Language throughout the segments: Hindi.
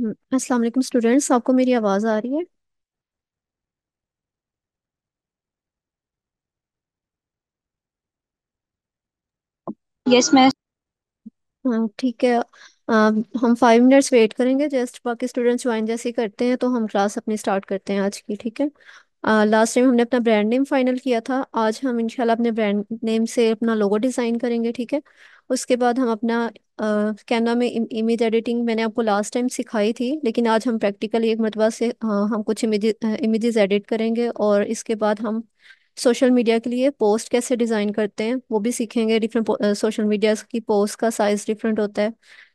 हम्म, अस्सलाम वालेकुम स्टूडेंट्स आपको मेरी आवाज़ आ रही है यस मैम हाँ, ठीक है आ, हम फाइव मिनट्स वेट करेंगे जस्ट बाकी स्टूडेंट्स ज्वाइन जैसे करते हैं तो हम क्लास अपनी स्टार्ट करते हैं आज की ठीक है लास्ट टाइम हमने अपना ब्रांड नेम फाइनल किया था आज हम इंशाल्लाह अपने ब्रांड नेम से अपना लोगो डिज़ाइन करेंगे ठीक है उसके बाद हम अपना कैनवा में इमेज एडिटिंग मैंने आपको लास्ट टाइम सिखाई थी लेकिन आज हम प्रैक्टिकली एक मरतबा से आ, हम कुछ इमेज इमेजेस एडिट करेंगे और इसके बाद हम सोशल मीडिया के लिए पोस्ट कैसे डिज़ाइन करते हैं वो भी सीखेंगे डिफरेंट सोशल मीडिया की पोस्ट का साइज़ डिफरेंट होता है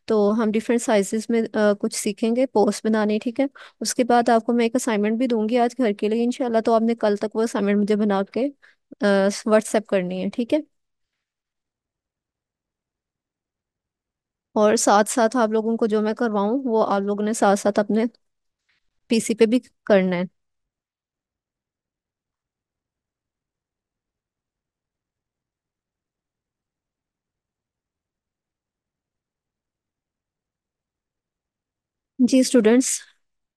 तो हम डिफरेंट साइजेस में आ, कुछ सीखेंगे पोस्ट बनाने ठीक है उसके बाद आपको मैं एक असाइनमेंट भी दूंगी आज घर के लिए इनशाला तो आपने कल तक वो असाइनमेंट मुझे बना के व्हाट्सएप करनी है ठीक है और साथ साथ आप लोगों को जो मैं करवाऊँ वो आप लोगों ने साथ साथ अपने पीसी पे भी करना है जी स्टूडेंट्स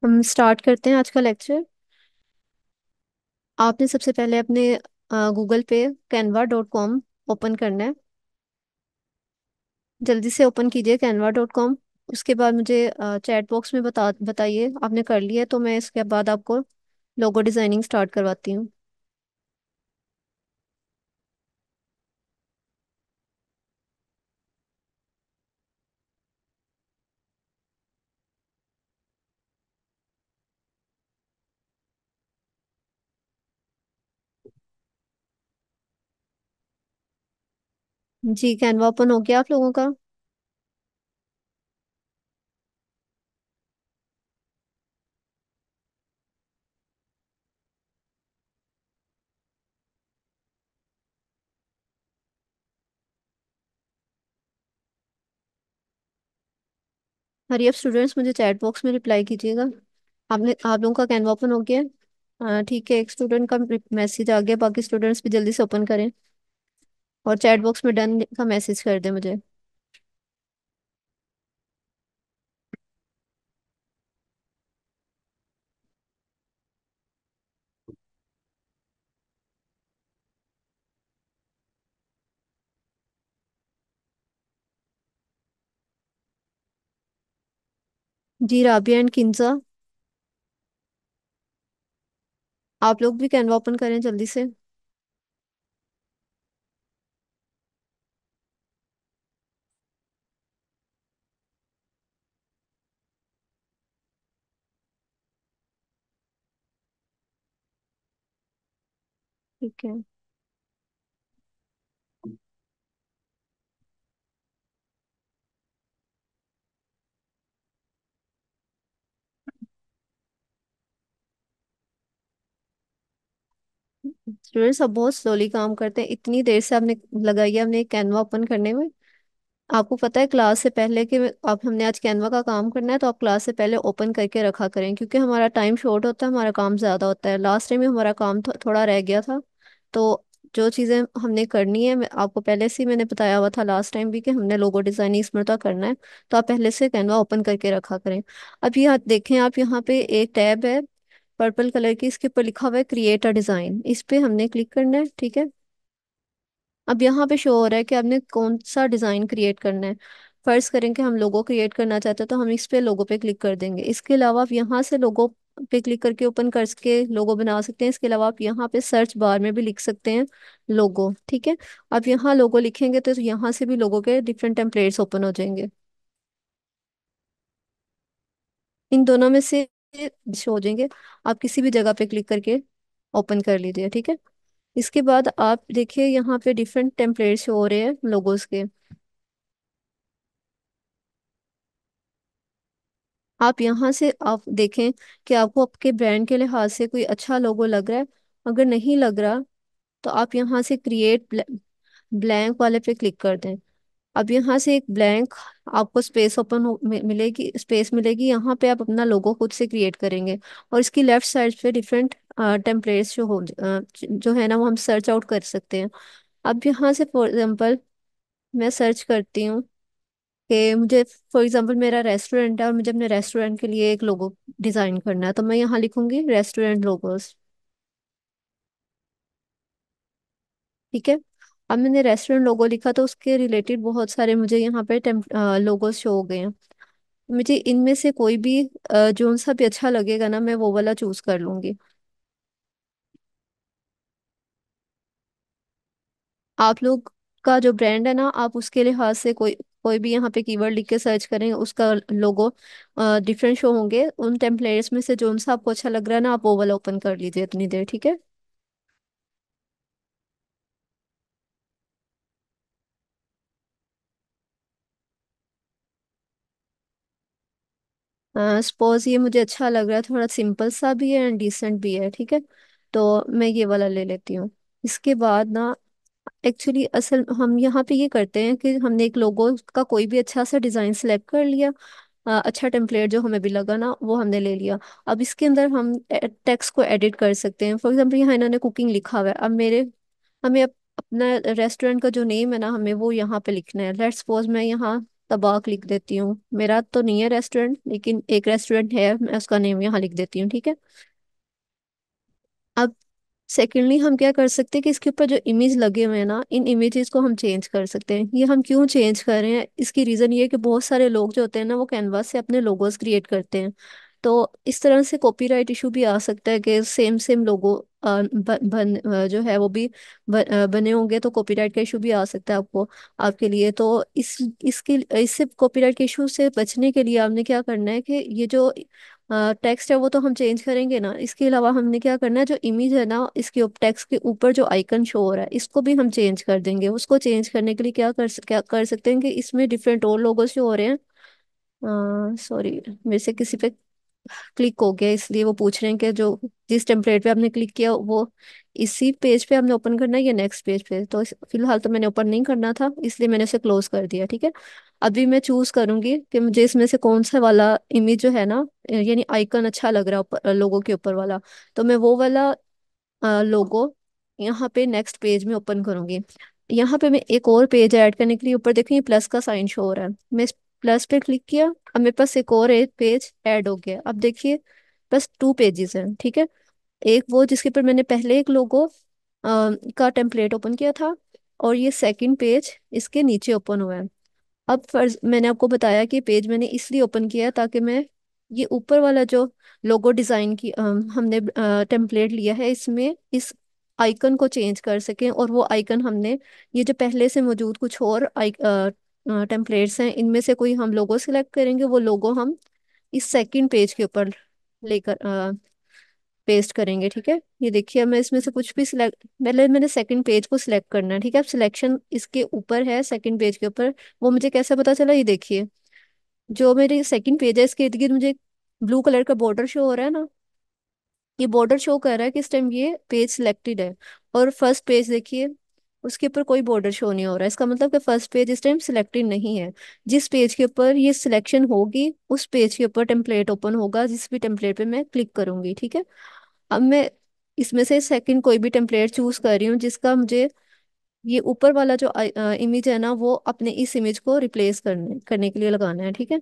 हम स्टार्ट करते हैं आज का लेक्चर आपने सबसे पहले अपने गूगल पे कैनवा डॉट कॉम ओपन करना है जल्दी से ओपन कीजिए कैनवा डॉट कॉम उसके बाद मुझे चैट बॉक्स में बता बताइए आपने कर लिया तो मैं इसके बाद आपको लोगो डिज़ाइनिंग स्टार्ट करवाती हूँ जी कैनवा ओपन हो गया आप लोगों का हरी अब स्टूडेंट्स मुझे चैट बॉक्स में रिप्लाई कीजिएगा आपने आप लोगों का कैनवा ओपन हो गया ठीक है एक स्टूडेंट का मैसेज आ गया बाकी स्टूडेंट्स भी जल्दी से ओपन करें और चैट बॉक्स में डन का मैसेज कर दे मुझे जी राबिया एंड किंजा आप लोग भी कैनवा ओपन करें जल्दी से ठीक है स्टूडेंट्स आप बहुत स्लोली काम करते हैं इतनी देर से आपने लगाई है हमने कैनवा ओपन करने में आपको पता है क्लास से पहले कि आप हमने आज कैनवा का काम करना है तो आप क्लास से पहले ओपन करके रखा करें क्योंकि हमारा टाइम शॉर्ट होता है हमारा काम ज़्यादा होता है लास्ट टाइम में हमारा काम थो, थोड़ा रह गया था तो जो चीज़ें हमने करनी है आपको पहले से ही मैंने बताया हुआ था लास्ट टाइम भी कि हमने लोगो डिज़ाइन इस मरतबा करना है तो आप पहले से कैनवा ओपन करके रखा करें अब यहाँ देखें आप यहाँ पे एक टैब है पर्पल कलर की इसके ऊपर लिखा हुआ है क्रिएट अ डिज़ाइन इस पर हमने क्लिक करना है ठीक है अब यहाँ पे शो हो रहा है कि आपने कौन सा डिज़ाइन क्रिएट करना है फर्ज करें कि हम लोगो क्रिएट करना चाहते हैं तो हम इस पे लोगो पे क्लिक कर देंगे इसके अलावा आप यहाँ से लोगो पे क्लिक करके ओपन करके लोगो बना सकते हैं इसके अलावा आप यहाँ पे सर्च बार में भी लिख सकते हैं लोगो ठीक है आप यहाँ लोगो लिखेंगे तो यहाँ से भी लोगों के डिफरेंट टेम्पलेट्स ओपन हो जाएंगे इन दोनों में से शो हो जाएंगे आप किसी भी जगह पे क्लिक करके ओपन कर लीजिए ठीक है इसके बाद आप देखिए यहाँ पे डिफरेंट टेम्पलेट्स हो रहे हैं लोगोज के आप यहाँ से आप देखें कि आपको आपके ब्रांड के लिहाज से कोई अच्छा लोगो लग रहा है अगर नहीं लग रहा तो आप यहाँ से क्रिएट ब्लैंक वाले पे क्लिक कर दें अब यहाँ से एक ब्लैंक आपको स्पेस ओपन मिलेगी स्पेस मिलेगी यहाँ पे आप अपना लोगो खुद से क्रिएट करेंगे और इसकी लेफ्ट साइड पे डिफरेंट टेम्पलेट्स जो हो जो है ना वो हम सर्च आउट कर सकते हैं अब यहाँ से फॉर एग्जांपल मैं सर्च करती हूँ कि मुझे फॉर एग्जांपल मेरा रेस्टोरेंट है और मुझे अपने रेस्टोरेंट के लिए एक लोगो डिज़ाइन करना है तो मैं यहाँ लिखूंगी रेस्टोरेंट लोगोस ठीक है अब मैंने रेस्टोरेंट लोगो लिखा तो उसके रिलेटेड बहुत सारे मुझे यहाँ पे लोगोस शो हो गए हैं मुझे इनमें से कोई भी जो सा भी अच्छा लगेगा ना मैं वो वाला चूज कर लूंगी आप लोग का जो ब्रांड है ना आप उसके लिहाज से कोई कोई भी यहाँ पे कीवर्ड लिख के सर्च करें उसका लोगो डिफरेंट शो होंगे उन टेम्पलेट्स में से जो उनसे आपको अच्छा लग रहा है ना आप वो वाला ओपन कर लीजिए इतनी देर ठीक है सपोज ये मुझे अच्छा लग रहा है थोड़ा सिंपल सा भी है एंड डिसेंट भी है ठीक है तो मैं ये वाला ले लेती हूँ इसके बाद ना एक्चुअली असल हम यहाँ पे ये करते हैं कि हमने एक लोगो का कोई भी अच्छा सा डिज़ाइन सेलेक्ट कर लिया अ, अच्छा टेम्पलेट जो हमें भी लगा ना वो हमने ले लिया अब इसके अंदर हम टेक्स्ट को एडिट कर सकते हैं फॉर एग्जांपल यहाँ इन्होंने कुकिंग लिखा हुआ है अब मेरे हमें अप, अपना रेस्टोरेंट का जो नेम है ना हमें वो यहाँ पे लिखना है लेट्स सपोज मैं यहाँ तबाक लिख देती हूँ मेरा तो नहीं है रेस्टोरेंट लेकिन एक रेस्टोरेंट है मैं उसका नेम यहाँ लिख देती हूँ ठीक है अब सेकेंडली हम क्या कर सकते हैं कि इसके ऊपर जो इमेज लगे हुए हैं ना इन इमेजेस को हम चेंज कर सकते हैं ये हम क्यों चेंज कर रहे हैं इसकी रीज़न ये है कि बहुत सारे लोग जो होते हैं ना वो कैनवास से अपने लोगोज क्रिएट करते हैं तो इस तरह से कॉपीराइट राइट इशू भी आ सकता है कि सेम सेम लोगो बन, जो है वो भी बने होंगे तो कॉपीराइट का इशू भी आ सकता है आपको आपके लिए तो इस इसके इससे कॉपीराइट के इशू से बचने के लिए आपने क्या करना है कि ये जो टेक्स्ट है वो तो हम चेंज करेंगे ना इसके अलावा हमने क्या करना है जो इमेज है ना इसके टेक्स्ट के ऊपर जो आइकन शो हो रहा है इसको भी हम चेंज कर देंगे उसको चेंज करने के लिए क्या कर क्या कर सकते हैं कि इसमें डिफरेंट और लोगों से हो रहे हैं सॉरी मेरे से किसी पे क्लिक हो गया इसलिए वो पूछ रहे हैं कि जो जिस टेम्पलेट पे आपने क्लिक किया वो इसी पेज पे हमने ओपन करना है या नेक्स्ट पेज पे तो फिलहाल तो मैंने ओपन नहीं करना था इसलिए मैंने उसे क्लोज कर दिया ठीक है अभी मैं चूज करूंगी कि मुझे इसमें से कौन सा वाला इमेज जो है ना यानी आइकन अच्छा लग रहा है लोगों के ऊपर वाला तो मैं वो वाला लोगो यहाँ पे नेक्स्ट पेज में ओपन करूंगी यहाँ पे मैं एक और पेज ऐड करने के लिए ऊपर देखो ये प्लस का साइन शो हो रहा है मैं इस प्लस पे क्लिक किया अब मेरे पास एक और एक पेज ऐड हो गया अब देखिए बस टू पेजेस हैं ठीक है एक वो जिसके पर मैंने पहले एक लोगो आ, का टेम्पलेट ओपन किया था और ये सेकंड पेज इसके नीचे ओपन हुआ है अब फर्ज मैंने आपको बताया कि पेज मैंने इसलिए ओपन किया है ताकि मैं ये ऊपर वाला जो लोगो डिज़ाइन की आ, हमने टेम्पलेट लिया है इसमें इस आइकन को चेंज कर सकें और वो आइकन हमने ये जो पहले से मौजूद कुछ और टेम्पलेट्स हैं इनमें से कोई हम लोगो सिलेक्ट करेंगे वो लोगो हम इस सेकंड पेज के ऊपर लेकर पेस्ट करेंगे ठीक है ये देखिए मैं इसमें से कुछ भी सिलेक्ट पहले मैंने सेकंड पेज को सिलेक्ट करना है ठीक है अब सिलेक्शन इसके ऊपर है सेकंड पेज के ऊपर वो मुझे कैसे पता चला ये देखिए जो मेरे सेकंड पेज है इसके इर्द गिर्द मुझे ब्लू कलर का बॉर्डर शो हो रहा है ना ये बॉर्डर शो कर रहा है कि इस टाइम ये पेज सिलेक्टेड है और फर्स्ट पेज देखिए उसके ऊपर कोई बॉर्डर शो नहीं हो रहा है इसका मतलब कि फर्स्ट पेज इस टाइम सिलेक्टेड नहीं है जिस पेज के ऊपर ये सिलेक्शन होगी उस पेज के ऊपर टेम्पलेट ओपन होगा जिस भी टेम्पलेट पे मैं क्लिक करूंगी ठीक है अब मैं इसमें से सेकंड कोई भी टेम्पलेट चूज कर रही हूँ जिसका मुझे ये ऊपर वाला जो इमेज है ना वो अपने इस इमेज को रिप्लेस करने करने के लिए लगाना है ठीक है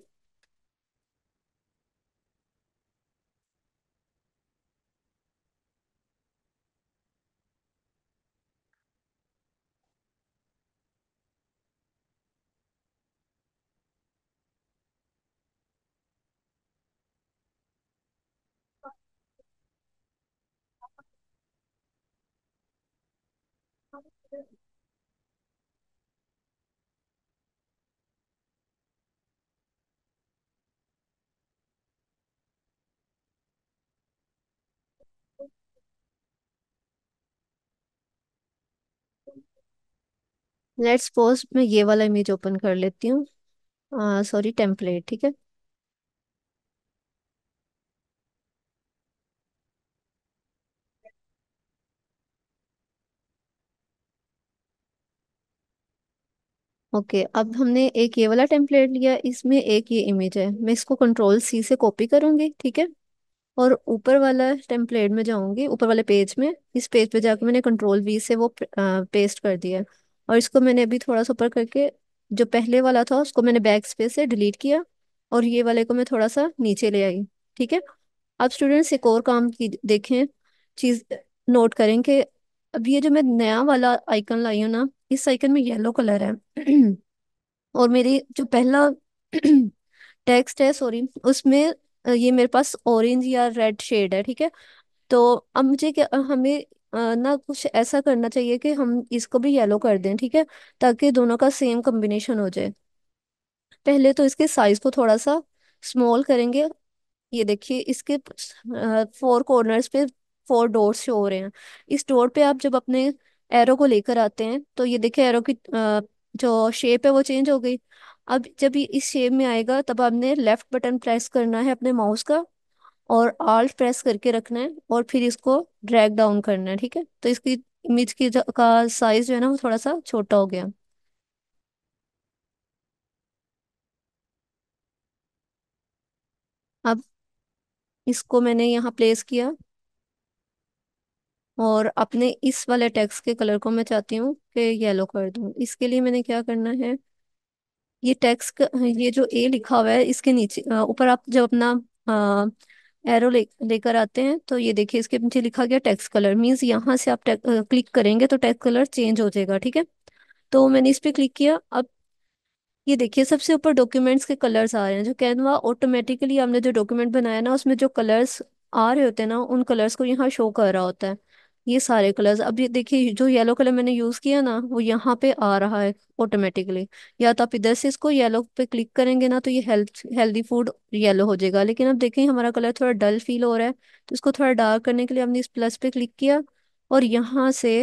लेट्स पोज मैं ये वाला इमेज ओपन कर लेती हूँ सॉरी टेम्पलेट ठीक है ओके अब हमने एक ये वाला टेम्पलेट लिया इसमें एक ये इमेज है मैं इसको कंट्रोल सी से कॉपी करूंगी ठीक है और ऊपर वाला टेम्पलेट में जाऊंगी ऊपर वाले पेज में इस पेज पे जाके मैंने कंट्रोल वी से वो पेस्ट कर दिया और इसको मैंने अभी थोड़ा सा ऊपर करके जो पहले वाला था उसको मैंने बैक स्पेस से डिलीट किया और ये वाले को मैं थोड़ा सा नीचे ले आई ठीक है अब स्टूडेंट्स एक और काम की देखें चीज़ नोट करें कि अब ये जो मैं नया वाला आइकन लाई हूँ ना इस आइकन में येलो कलर है और मेरी जो पहला टेक्स्ट है सॉरी उसमें ये मेरे पास ऑरेंज या रेड शेड है ठीक है तो अब मुझे क्या हमें ना कुछ ऐसा करना चाहिए कि हम इसको भी येलो कर दें ठीक है ताकि दोनों का सेम कम्बिनेशन हो जाए पहले तो इसके साइज को थोड़ा सा स्मॉल करेंगे ये देखिए इसके फोर कॉर्नर्स पे फोर डोर शो हो रहे हैं इस डोर पे आप जब अपने एरो को लेकर आते हैं तो ये देखे एरो की जो शेप है वो चेंज हो गई अब जब ये इस शेप में आएगा तब आपने लेफ्ट बटन प्रेस करना है अपने माउस का और आल्ट प्रेस करके रखना है और फिर इसको ड्रैग डाउन करना है ठीक है तो इसकी इमेज की का साइज जो है ना वो थोड़ा सा छोटा हो गया अब इसको मैंने यहाँ प्लेस किया और अपने इस वाले टेक्स के कलर को मैं चाहती हूँ कि येलो कर दूँ इसके लिए मैंने क्या करना है ये टेक्स ये जो ए लिखा हुआ है इसके नीचे ऊपर आप जब अपना आ, एरो ले लेकर आते हैं तो ये देखिए इसके नीचे लिखा गया टेक्स्ट कलर मीन्स यहाँ से आप क्लिक करेंगे तो टेक्स्ट कलर चेंज हो जाएगा ठीक है तो मैंने इस पर क्लिक किया अब ये देखिए सबसे ऊपर डॉक्यूमेंट्स के कलर्स आ रहे हैं जो कैनवा ऑटोमेटिकली हमने जो डॉक्यूमेंट बनाया ना उसमें जो कलर्स आ रहे होते हैं ना उन कलर्स को यहाँ शो कर रहा होता है ये सारे कलर्स अब ये देखिए जो येलो कलर मैंने यूज़ किया ना वो यहाँ पे आ रहा है ऑटोमेटिकली या तो आप इधर से इसको येलो पे क्लिक करेंगे ना तो ये हेल्थ हेल्दी फूड येलो हो जाएगा लेकिन अब देखें हमारा कलर थोड़ा डल फील हो रहा है तो इसको थोड़ा डार्क करने के लिए हमने इस प्लस पे क्लिक किया और यहाँ से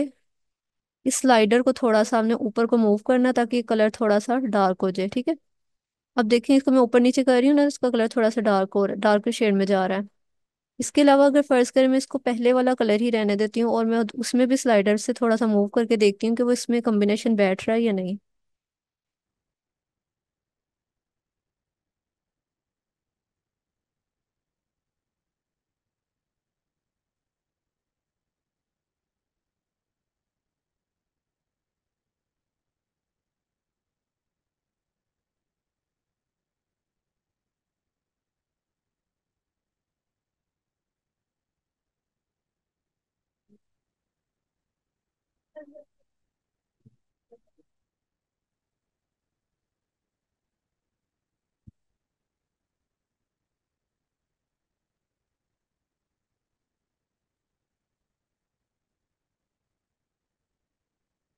इस स्लाइडर को थोड़ा सा हमने ऊपर को मूव करना ताकि ये कलर थोड़ा सा डार्क हो जाए ठीक है अब देखें इसको मैं ऊपर नीचे कर रही हूँ ना तो इसका कलर थोड़ा सा डार्क हो रहा है डार्क शेड में जा रहा है इसके अलावा अगर फर्ज करें मैं इसको पहले वाला कलर ही रहने देती हूँ और मैं उसमें भी स्लाइडर से थोड़ा सा मूव करके देखती हूँ कि वो इसमें कॉम्बिनेशन बैठ रहा है या नहीं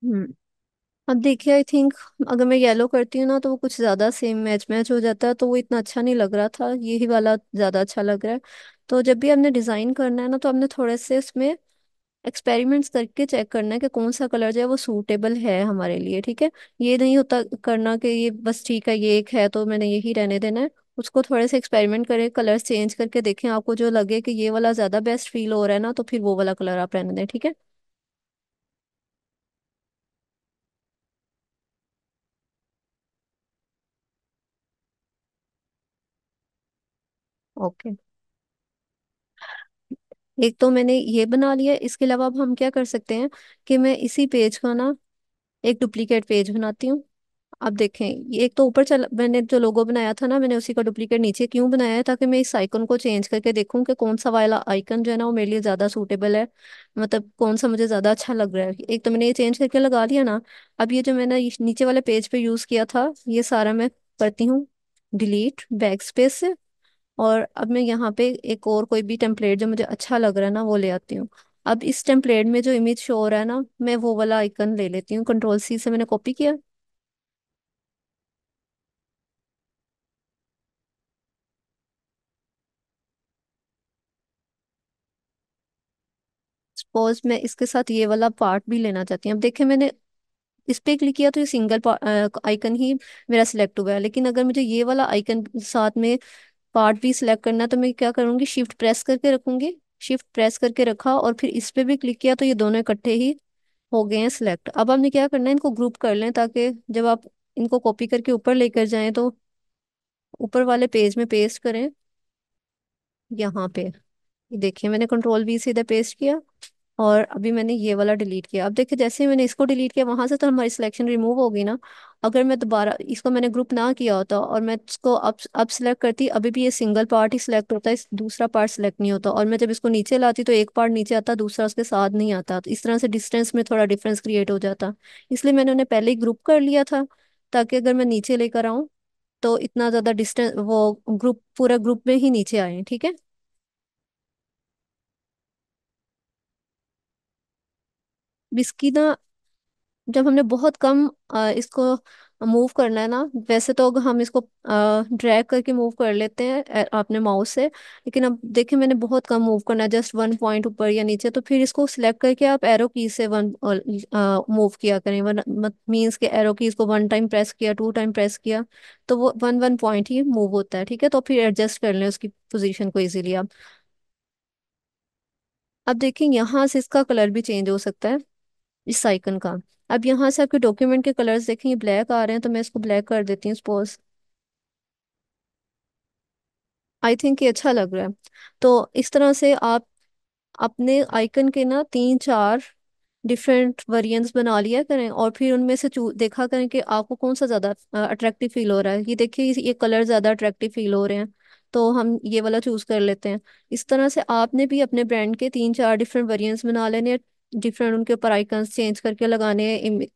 हम्म अब देखिए आई थिंक अगर मैं येलो करती हूँ ना तो वो कुछ ज्यादा सेम मैच मैच हो जाता है तो वो इतना अच्छा नहीं लग रहा था यही वाला ज्यादा अच्छा लग रहा है तो जब भी हमने डिजाइन करना है ना तो हमने थोड़े से उसमें एक्सपेरिमेंट्स करके चेक करना है कि कौन सा कलर जो है वो सूटेबल है हमारे लिए ठीक है ये नहीं होता करना कि ये बस ठीक है ये एक है तो मैंने यही रहने देना है उसको थोड़े से एक्सपेरिमेंट करें कलर्स चेंज करके देखें आपको जो लगे कि ये वाला ज़्यादा बेस्ट फील हो रहा है ना तो फिर वो वाला कलर आप रहने दें ठीक है ओके एक तो मैंने ये बना लिया इसके अलावा अब हम क्या कर सकते हैं कि मैं इसी पेज का ना एक डुप्लीकेट पेज बनाती हूँ अब देखें ये एक तो ऊपर चल मैंने जो लोगो बनाया था ना मैंने उसी का डुप्लीकेट नीचे क्यों बनाया है ताकि मैं इस आइकन को चेंज करके देखूं कि कौन सा वाला आइकन जो है ना वो मेरे लिए ज़्यादा सूटेबल है मतलब कौन सा मुझे ज़्यादा अच्छा लग रहा है एक तो मैंने ये चेंज करके लगा लिया ना अब ये जो मैंने नीचे वाले पेज पे यूज़ किया था ये सारा मैं करती हूँ डिलीट बैक स्पेस से और अब मैं यहाँ पे एक और कोई भी टेम्पलेट जो मुझे अच्छा लग रहा है ना वो ले आती हूँ अब इस टेम्पलेट में जो इमेज शो हो रहा है ना मैं वो वाला आइकन ले लेती हूँ कंट्रोल सी से मैंने कॉपी किया सपोज मैं इसके साथ ये वाला पार्ट भी लेना चाहती हूँ अब देखे मैंने इस पे क्लिक किया तो ये सिंगल आइकन ही मेरा सिलेक्ट हुआ है लेकिन अगर मुझे ये वाला आइकन साथ में पार्ट भी सिलेक्ट करना है तो मैं क्या करूंगी शिफ्ट प्रेस करके रखूंगी शिफ्ट प्रेस करके रखा और फिर इस पर भी क्लिक किया तो ये दोनों इकट्ठे ही हो गए हैं सिलेक्ट अब हमने क्या करना है इनको ग्रुप कर लें ताकि जब आप इनको कॉपी करके ऊपर लेकर जाएं तो ऊपर वाले पेज में पेस्ट करें यहाँ पे देखिए मैंने कंट्रोल वी सीधा पेस्ट किया और अभी मैंने ये वाला डिलीट किया अब देखिए जैसे ही मैंने इसको डिलीट किया वहां से तो हमारी सिलेक्शन रिमूव हो गई ना अगर मैं दोबारा इसको मैंने ग्रुप ना किया होता और मैं इसको अब अब सिलेक्ट करती अभी भी ये सिंगल पार्ट ही सिलेक्ट होता है दूसरा पार्ट सिलेक्ट नहीं होता और मैं जब इसको नीचे लाती तो एक पार्ट नीचे आता दूसरा उसके साथ नहीं आता तो इस तरह से डिस्टेंस में थोड़ा डिफरेंस क्रिएट हो जाता इसलिए मैंने उन्हें पहले ही ग्रुप कर लिया था ताकि अगर मैं नीचे लेकर आऊँ तो इतना ज्यादा डिस्टेंस वो ग्रुप पूरा ग्रुप में ही नीचे आए ठीक है इसकी ना जब हमने बहुत कम इसको मूव करना है ना वैसे तो अगर हम इसको ड्रैग करके मूव कर लेते हैं अपने माउस से लेकिन अब देखिए मैंने बहुत कम मूव करना है जस्ट वन पॉइंट ऊपर या नीचे तो फिर इसको सिलेक्ट करके आप एरो की से वन मूव किया करें वन मीन्स के एरो की इसको वन टाइम प्रेस किया टू टाइम प्रेस किया तो वो वन वन पॉइंट ही मूव होता है ठीक है तो फिर एडजस्ट कर लें उसकी पोजिशन को ईजिली आप अब देखिए यहाँ से इसका कलर भी चेंज हो सकता है इस आइकन का अब यहाँ से आपके डॉक्यूमेंट के कलर्स देखें ये ब्लैक आ रहे हैं तो मैं इसको ब्लैक कर देती हूँ सपोज आई थिंक ये अच्छा लग रहा है तो इस तरह से आप अपने आइकन के ना तीन चार डिफरेंट वेरियंट्स बना लिया करें और फिर उनमें से देखा करें कि आपको कौन सा ज़्यादा अट्रैक्टिव फील हो रहा है ये देखिए ये कलर ज़्यादा अट्रैक्टिव फील हो रहे हैं तो हम ये वाला चूज़ कर लेते हैं इस तरह से आपने भी अपने ब्रांड के तीन चार डिफरेंट वेरियंट्स बना लेने डिफरेंट उनके ऊपर आइकन चेंज करके लगाने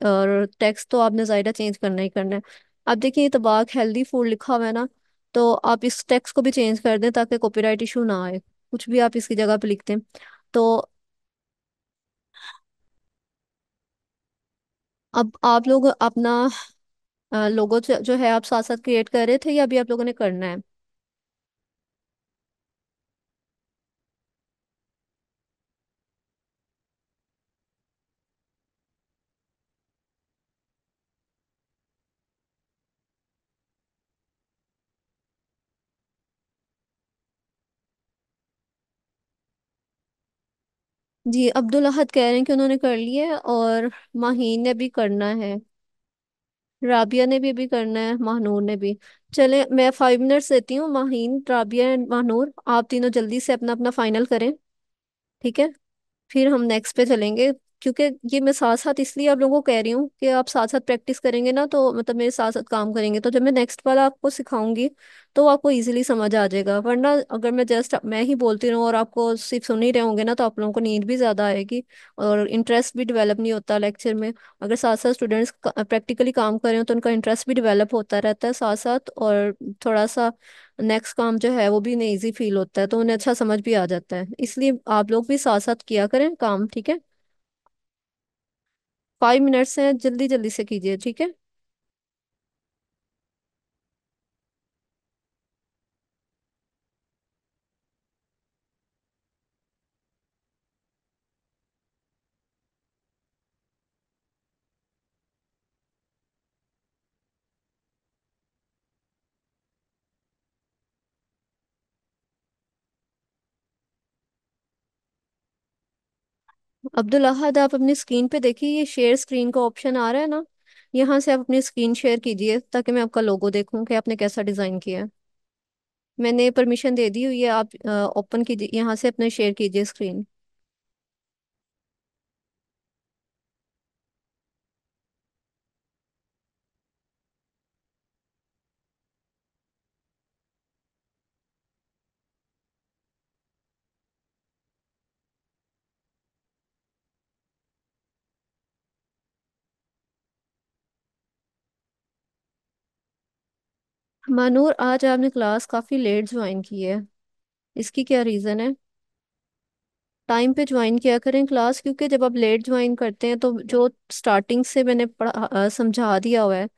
और टेक्स्ट तो आपने ज़ायदा चेंज करना ही करना है अब देखिए तबाक तो हेल्दी फूड लिखा हुआ है ना तो आप इस टेक्स्ट को भी चेंज कर दें ताकि कॉपीराइट इशू ना आए कुछ भी आप इसकी जगह पे लिखते हैं तो अब आप लोग अपना लोगो जो है आप साथ साथ क्रिएट कर रहे थे या अभी आप लोगों ने करना है जी अब्दुल अहद कह रहे हैं कि उन्होंने कर लिया है और माहीन ने भी करना है राबिया ने भी अभी करना है महानूर ने भी चले मैं फाइव मिनट्स देती हूँ माहीन राबिया एंड महानूर आप तीनों जल्दी से अपना अपना फाइनल करें ठीक है फिर हम नेक्स्ट पे चलेंगे क्योंकि ये मैं साथ साथ इसलिए आप लोगों को कह रही हूँ कि आप साथ साथ प्रैक्टिस करेंगे ना तो मतलब मेरे साथ साथ काम करेंगे तो जब मैं नेक्स्ट वाला आपको सिखाऊंगी तो आपको इजीली समझ आ जाएगा वरना अगर मैं जस्ट मैं ही बोलती रहूँ और आपको सिर्फ सुन ही रहे होंगे ना तो आप लोगों को नींद भी ज़्यादा आएगी और इंटरेस्ट भी डिवेलप नहीं होता लेक्चर में अगर साथ साथ स्टूडेंट्स प्रैक्टिकली काम करें तो उनका इंटरेस्ट भी डिवेलप होता रहता है साथ साथ और थोड़ा सा नेक्स्ट काम जो है वो भी नहीं फील होता है तो उन्हें अच्छा समझ भी आ जाता है इसलिए आप लोग भी साथ साथ किया करें काम ठीक है फाइव मिनट्स हैं जल्दी जल्दी से कीजिए ठीक है अब्दुल अहद आप अपनी स्क्रीन पे देखिए ये शेयर स्क्रीन का ऑप्शन आ रहा है ना यहाँ से आप अपनी स्क्रीन शेयर कीजिए ताकि मैं आपका लोगो देखूँ कि आपने कैसा डिज़ाइन किया है मैंने परमिशन दे दी हुई है आप ओपन कीजिए यहाँ से अपने शेयर कीजिए स्क्रीन मानूर आज आपने क्लास काफ़ी लेट ज्वाइन की है इसकी क्या रीज़न है टाइम पे ज्वाइन किया करें क्लास क्योंकि जब आप लेट ज्वाइन करते हैं तो जो स्टार्टिंग से मैंने पढ़ा समझा दिया हुआ है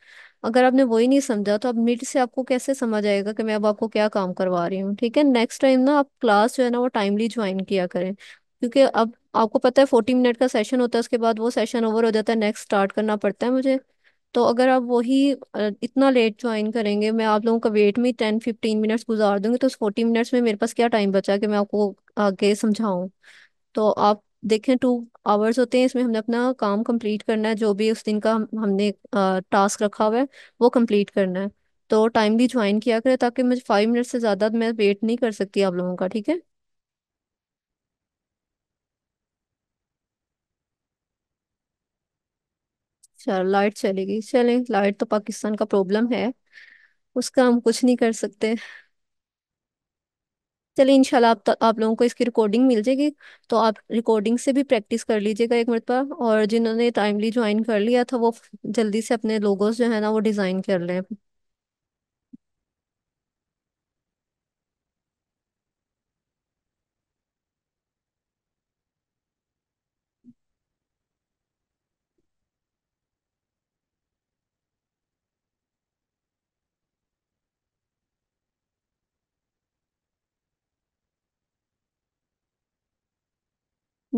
अगर आपने वही नहीं समझा तो अब मिड से आपको कैसे समझ आएगा कि मैं अब आपको क्या काम करवा रही हूँ ठीक है नेक्स्ट टाइम ना आप क्लास जो है ना वो टाइमली ज्वाइन किया करें क्योंकि अब आपको पता है फोर्टी मिनट का सेशन होता है उसके बाद वो सेशन ओवर हो जाता है नेक्स्ट स्टार्ट करना पड़ता है मुझे तो अगर आप वही इतना लेट ज्वाइन करेंगे मैं आप लोगों का वेट में टेन फिफ्टीन मिनट्स गुजार दूंगी तो उस फोर्टी मिनट्स में मेरे पास क्या टाइम बचा कि मैं आपको आगे समझाऊं तो आप देखें टू आवर्स होते हैं इसमें हमने अपना काम कंप्लीट करना है जो भी उस दिन का हमने टास्क रखा हुआ है वो कंप्लीट करना है तो टाइमली ज्वाइन किया करें ताकि मुझे फाइव मिनट से ज़्यादा मैं वेट नहीं कर सकती आप लोगों का ठीक है चल लाइट चली गई चले लाइट तो पाकिस्तान का प्रॉब्लम है उसका हम कुछ नहीं कर सकते चलिए इनशाला आप, तो, आप लोगों को इसकी रिकॉर्डिंग मिल जाएगी तो आप रिकॉर्डिंग से भी प्रैक्टिस कर लीजिएगा एक मरतबा और जिन्होंने टाइमली ज्वाइन कर लिया था वो जल्दी से अपने लोगोस जो है ना वो डिज़ाइन कर लें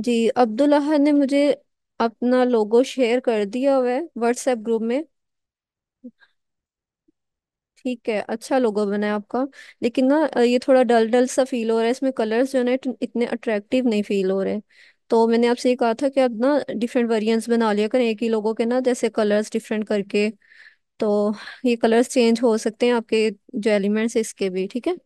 जी अब्दुल अहद ने मुझे अपना लोगो शेयर कर दिया हुआ है व्हाट्सएप ग्रुप में ठीक है अच्छा लोगो बना है आपका लेकिन ना ये थोड़ा डल डल सा फील हो रहा है इसमें कलर्स जो है ना इतने अट्रैक्टिव नहीं फील हो रहे तो मैंने आपसे ये कहा था कि आप ना डिफरेंट वेरिएंट्स बना लिया करें एक ही लोगों के ना जैसे कलर्स डिफरेंट करके तो ये कलर्स चेंज हो सकते हैं आपके जो एलिमेंट्स है इसके भी ठीक है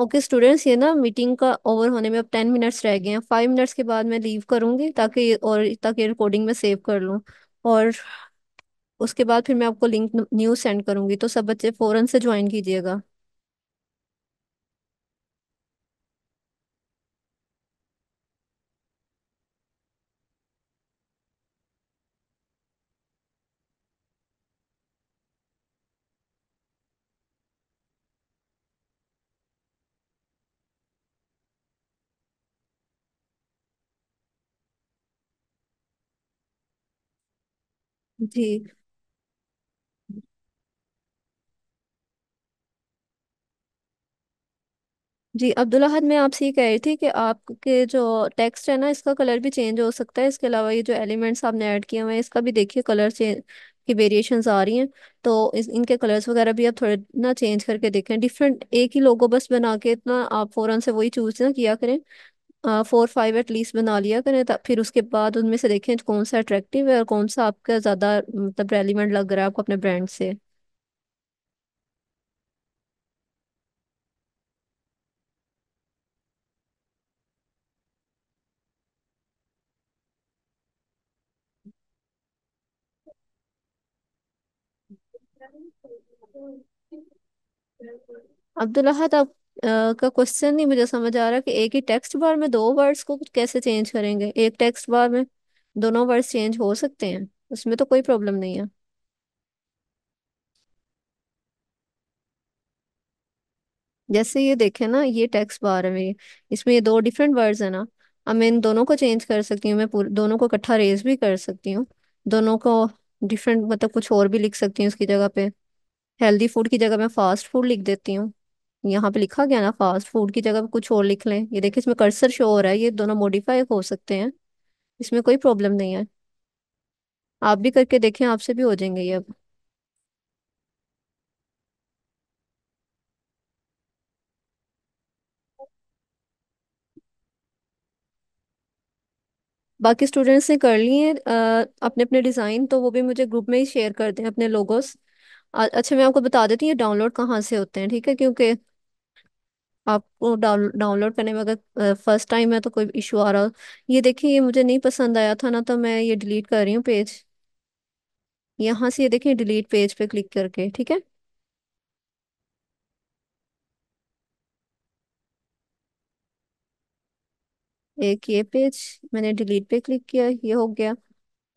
ओके okay, स्टूडेंट्स ये ना मीटिंग का ओवर होने में अब टेन मिनट्स रह गए हैं फाइव मिनट्स के बाद मैं लीव करूंगी ताकि और ताकि रिकॉर्डिंग में सेव कर लूँ और उसके बाद फिर मैं आपको लिंक न्यूज़ सेंड करूंगी तो सब बच्चे फ़ौरन से ज्वाइन कीजिएगा जी जी अब्दुल अहद मैं आपसे ये कह रही थी कि आपके जो टेक्स्ट है ना इसका कलर भी चेंज हो सकता है इसके अलावा ये जो एलिमेंट्स आपने ऐड किए हुए हैं इसका भी देखिए कलर चेंज की वेरिएशंस आ रही हैं तो इस इनके कलर्स वगैरह भी आप थोड़े ना चेंज करके देखें डिफरेंट एक ही लोगो बस बना के इतना आप फौरन से वही चूज ना किया करें फोर फाइव एटलीस्ट बना लिया करें तब फिर उसके बाद उनमें से देखें कौन सा अट्रैक्टिव है और कौन सा आपका ज़्यादा मतलब रेलिवेंट लग रहा है आपको अपने ब्रांड से अब्दुल अहद आप Uh, का क्वेश्चन नहीं मुझे समझ आ रहा कि एक ही टेक्स्ट बार में दो वर्ड्स को कैसे चेंज करेंगे एक टेक्स्ट बार में दोनों वर्ड्स चेंज हो सकते हैं उसमें तो कोई प्रॉब्लम नहीं है जैसे ये देखे ना ये टेक्स्ट बार है इसमें ये दो डिफरेंट वर्ड्स है ना अब मैं इन दोनों को चेंज कर सकती हूँ मैं दोनों को इकट्ठा रेज भी कर सकती हूँ दोनों को डिफरेंट मतलब कुछ और भी लिख सकती हूँ उसकी जगह पे हेल्दी फूड की जगह मैं फास्ट फूड लिख देती हूँ यहाँ पे लिखा गया ना फास्ट फूड की जगह कुछ और लिख लें ये देखिए इसमें कर्सर शो हो रहा है ये दोनों मॉडिफाई हो सकते हैं इसमें कोई प्रॉब्लम नहीं है आप भी करके देखें आपसे भी हो जाएंगे ये अब बाकी स्टूडेंट्स ने कर लिए अपने अपने डिज़ाइन तो वो भी मुझे ग्रुप में ही शेयर कर दें अपने लोगोस अच्छा मैं आपको बता देती हूँ ये डाउनलोड कहाँ से होते हैं ठीक है क्योंकि आपको डाउनलोड करने में अगर फर्स्ट टाइम है तो कोई इशू आ रहा हो ये देखिए ये मुझे नहीं पसंद आया था ना तो मैं ये डिलीट कर रही हूँ पेज यहाँ से ये देखिए डिलीट पेज पे क्लिक करके ठीक है एक ये पेज मैंने डिलीट पे क्लिक किया ये हो गया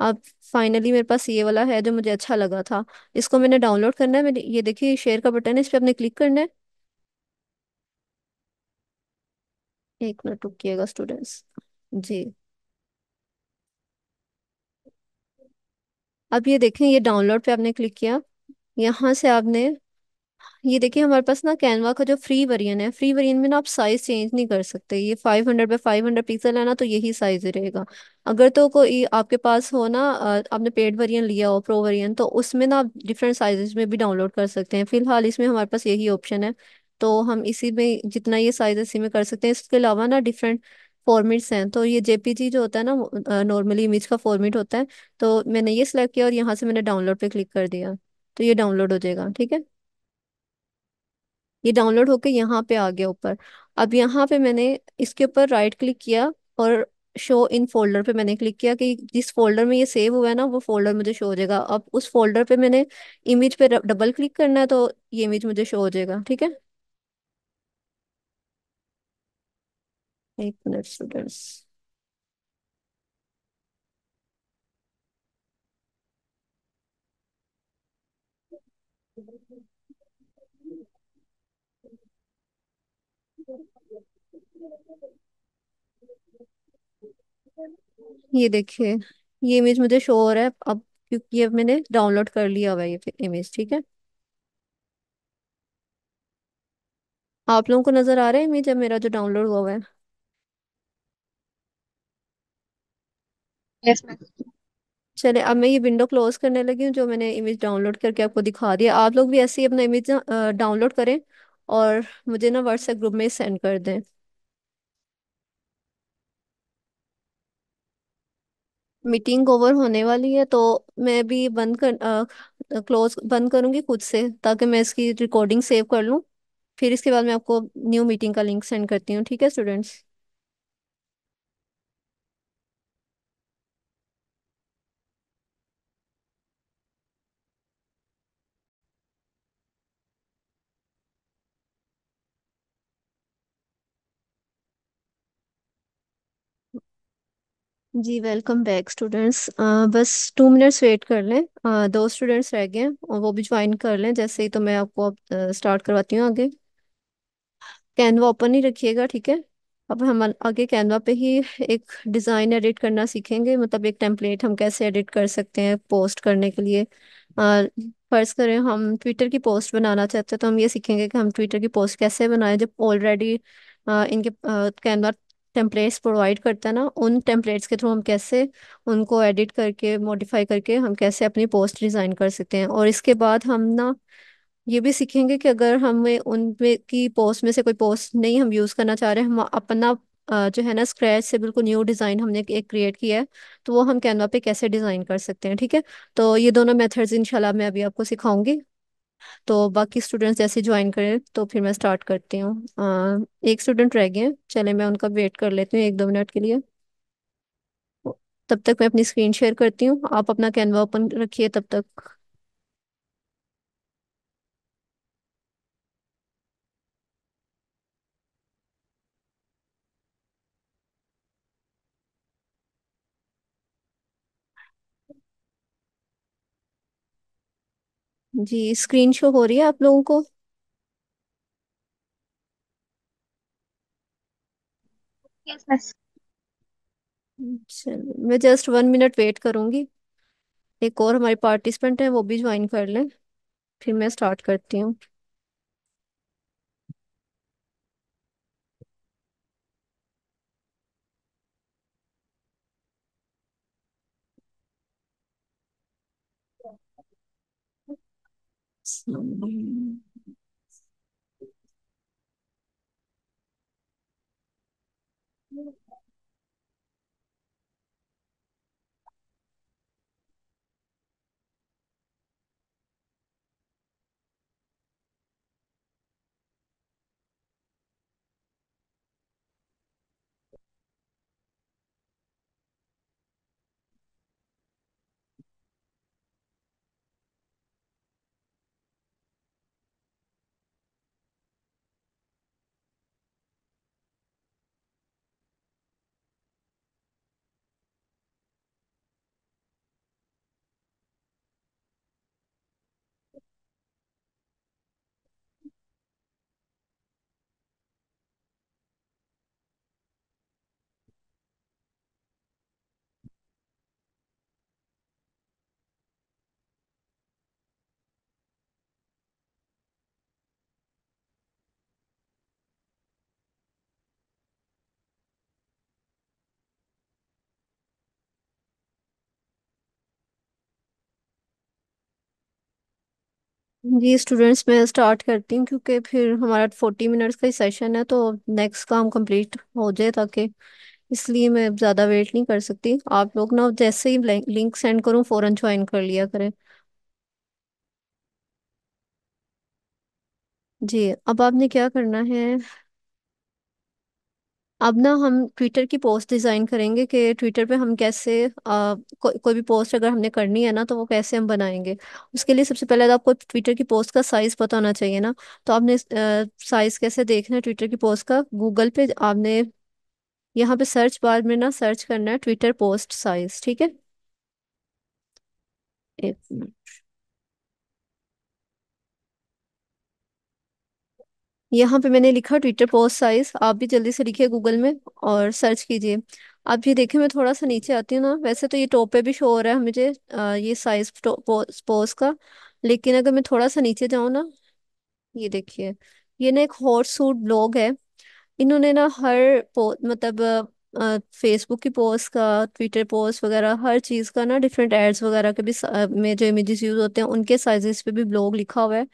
अब फाइनली मेरे पास ये वाला है जो मुझे अच्छा लगा था इसको मैंने डाउनलोड करना है मैंने ये देखिए शेयर का बटन है इस पर आपने क्लिक करना है एक मिनट रुकिएगा स्टूडेंट्स जी अब ये देखें ये डाउनलोड पे आपने क्लिक किया यहाँ से आपने ये देखिए हमारे पास ना कैनवा का जो फ्री वेरिएंट है फ्री वेरिएंट में ना आप साइज चेंज नहीं कर सकते ये 500 फाइव हंड्रेड पिक्सल है ना तो यही साइज रहेगा अगर तो कोई आपके पास हो ना आपने पेड वेरिएंट लिया हो प्रो वेरिएंट तो उसमें ना आप डिफरेंट साइज में भी डाउनलोड कर सकते हैं फिलहाल इसमें हमारे पास यही ऑप्शन है तो हम इसी में जितना ये साइज इसी में कर सकते हैं इसके अलावा ना डिफरेंट फॉर्मेट्स हैं तो ये जेपीजी जो होता है ना नॉर्मली इमेज का फॉर्मेट होता है तो मैंने ये सिलेक्ट किया और यहाँ से मैंने डाउनलोड पे क्लिक कर दिया तो ये डाउनलोड हो जाएगा ठीक है ये डाउनलोड होके यहाँ पे आ गया ऊपर अब यहाँ पे मैंने इसके ऊपर राइट क्लिक किया और शो इन फोल्डर पे मैंने क्लिक किया कि जिस फोल्डर में ये सेव हुआ है ना वो फोल्डर मुझे शो हो जाएगा अब उस फोल्डर पे मैंने इमेज पे डबल क्लिक करना है तो ये इमेज मुझे शो हो जाएगा ठीक है एक मिनट स्टूडेंट्स ये देखिए ये इमेज मुझे शो हो रहा है अब क्योंकि अब मैंने डाउनलोड कर लिया हुआ ये इमेज ठीक है आप लोगों को नजर आ रहा है इमेज अब मेरा जो डाउनलोड हुआ हुआ है यस मैम चले अब मैं ये विंडो क्लोज करने लगी हूँ जो मैंने इमेज डाउनलोड करके आपको दिखा दिया आप लोग भी ऐसे ही अपना इमेज डाउनलोड करें और मुझे ना व्हाट्सएप ग्रुप में सेंड कर दें मीटिंग ओवर होने वाली है तो मैं भी बंद कर क्लोज बंद करूंगी खुद से ताकि मैं इसकी रिकॉर्डिंग सेव कर लूँ फिर इसके बाद मैं आपको न्यू मीटिंग का लिंक सेंड करती हूँ ठीक है स्टूडेंट्स जी वेलकम बैक स्टूडेंट्स बस टू मिनट्स वेट कर लें uh, दो स्टूडेंट्स रह गए हैं और वो भी ज्वाइन कर लें जैसे ही तो मैं आपको अब स्टार्ट करवाती हूँ आगे कैनवा ओपन ही रखिएगा ठीक है अब हम आगे कैनवा पे ही एक डिज़ाइन एडिट करना सीखेंगे मतलब एक टेम्पलेट हम कैसे एडिट कर सकते हैं पोस्ट करने के लिए फर्ज करें हम ट्विटर की पोस्ट बनाना चाहते हैं तो हम ये सीखेंगे कि हम ट्विटर की पोस्ट कैसे बनाएं जब ऑलरेडी इनके कैनवा टेम्पलेट्स प्रोवाइड करता है ना उन टेम्पलेट्स के थ्रू हम कैसे उनको एडिट करके मॉडिफाई करके हम कैसे अपनी पोस्ट डिज़ाइन कर सकते हैं और इसके बाद हम ना ये भी सीखेंगे कि अगर हमें उनमें की पोस्ट में से कोई पोस्ट नहीं हम यूज़ करना चाह रहे हैं हम अपना जो है ना स्क्रैच से बिल्कुल न्यू डिज़ाइन हमने एक क्रिएट किया है तो वो हम कैनवा पे कैसे डिज़ाइन कर सकते हैं ठीक है तो ये दोनों मेथड्स इंशाल्लाह मैं अभी आपको सिखाऊंगी तो बाकी स्टूडेंट्स जैसे ज्वाइन करें तो फिर मैं स्टार्ट करती हूँ एक स्टूडेंट रह गए चले मैं उनका वेट कर लेती हूँ एक दो मिनट के लिए तब तक मैं अपनी स्क्रीन शेयर करती हूँ आप अपना कैनवा ओपन रखिए तब तक जी स्क्रीन शो हो रही है आप लोगों को yes, मैं जस्ट वन मिनट वेट करूंगी एक और हमारे पार्टिसिपेंट हैं वो भी ज्वाइन कर लें फिर मैं स्टार्ट करती हूँ 嗯。जी स्टूडेंट्स मैं स्टार्ट करती हूँ क्योंकि फिर हमारा फोर्टी मिनट्स का ही सेशन है तो नेक्स्ट काम कंप्लीट हो जाए ताकि इसलिए मैं ज़्यादा वेट नहीं कर सकती आप लोग ना जैसे ही लिंक सेंड करूँ फ़ौरन ज्वाइन कर लिया करें जी अब आपने क्या करना है अब ना हम ट्विटर की पोस्ट डिज़ाइन करेंगे कि ट्विटर पे हम कैसे आ, को, कोई भी पोस्ट अगर हमने करनी है ना तो वो कैसे हम बनाएंगे उसके लिए सबसे पहले तो आपको ट्विटर की पोस्ट का साइज़ पता होना चाहिए ना तो आपने साइज़ कैसे देखना है ट्विटर की पोस्ट का गूगल पे आपने यहाँ पे सर्च बार में ना सर्च करना है ट्विटर पोस्ट साइज़ ठीक है एक मिनट यहाँ पे मैंने लिखा ट्विटर पोस्ट साइज आप भी जल्दी से लिखिए गूगल में और सर्च कीजिए आप ये देखें मैं थोड़ा सा नीचे आती हूँ ना वैसे तो ये टॉप पे भी शो हो रहा है मुझे आ, ये साइज पोस्ट का लेकिन अगर मैं थोड़ा सा नीचे जाऊँ ना ये देखिए ये ना एक हॉट सूट ब्लॉग है इन्होंने ना हर मतलब फेसबुक की पोस्ट का ट्विटर पोस्ट वगैरह हर चीज़ का ना डिफरेंट एड्स वगैरह के भी में जो इमेजेस यूज़ होते हैं उनके साइजेस पे भी ब्लॉग लिखा हुआ है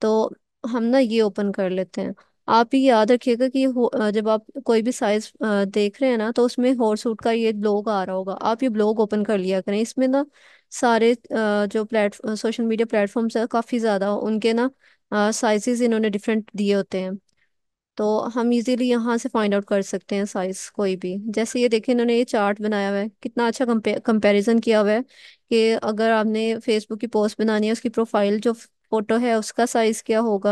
तो हम ना ये ओपन कर लेते हैं आप ये याद रखिएगा कि जब आप कोई भी साइज देख रहे हैं ना तो उसमें हॉट सूट का ये ब्लॉग आ रहा होगा आप ये ब्लॉग ओपन कर लिया करें इसमें ना सारे जो प्लेट सोशल मीडिया प्लेटफॉर्म्स है काफ़ी ज़्यादा उनके ना साइजेस इन्होंने डिफरेंट दिए होते हैं तो हम इजीली यहाँ से फाइंड आउट कर सकते हैं साइज कोई भी जैसे ये देखे इन्होंने ये चार्ट बनाया हुआ है कितना अच्छा कंपेरिजन किया हुआ है कि अगर आपने फेसबुक की पोस्ट बनानी है उसकी प्रोफाइल जो फोटो है उसका साइज क्या होगा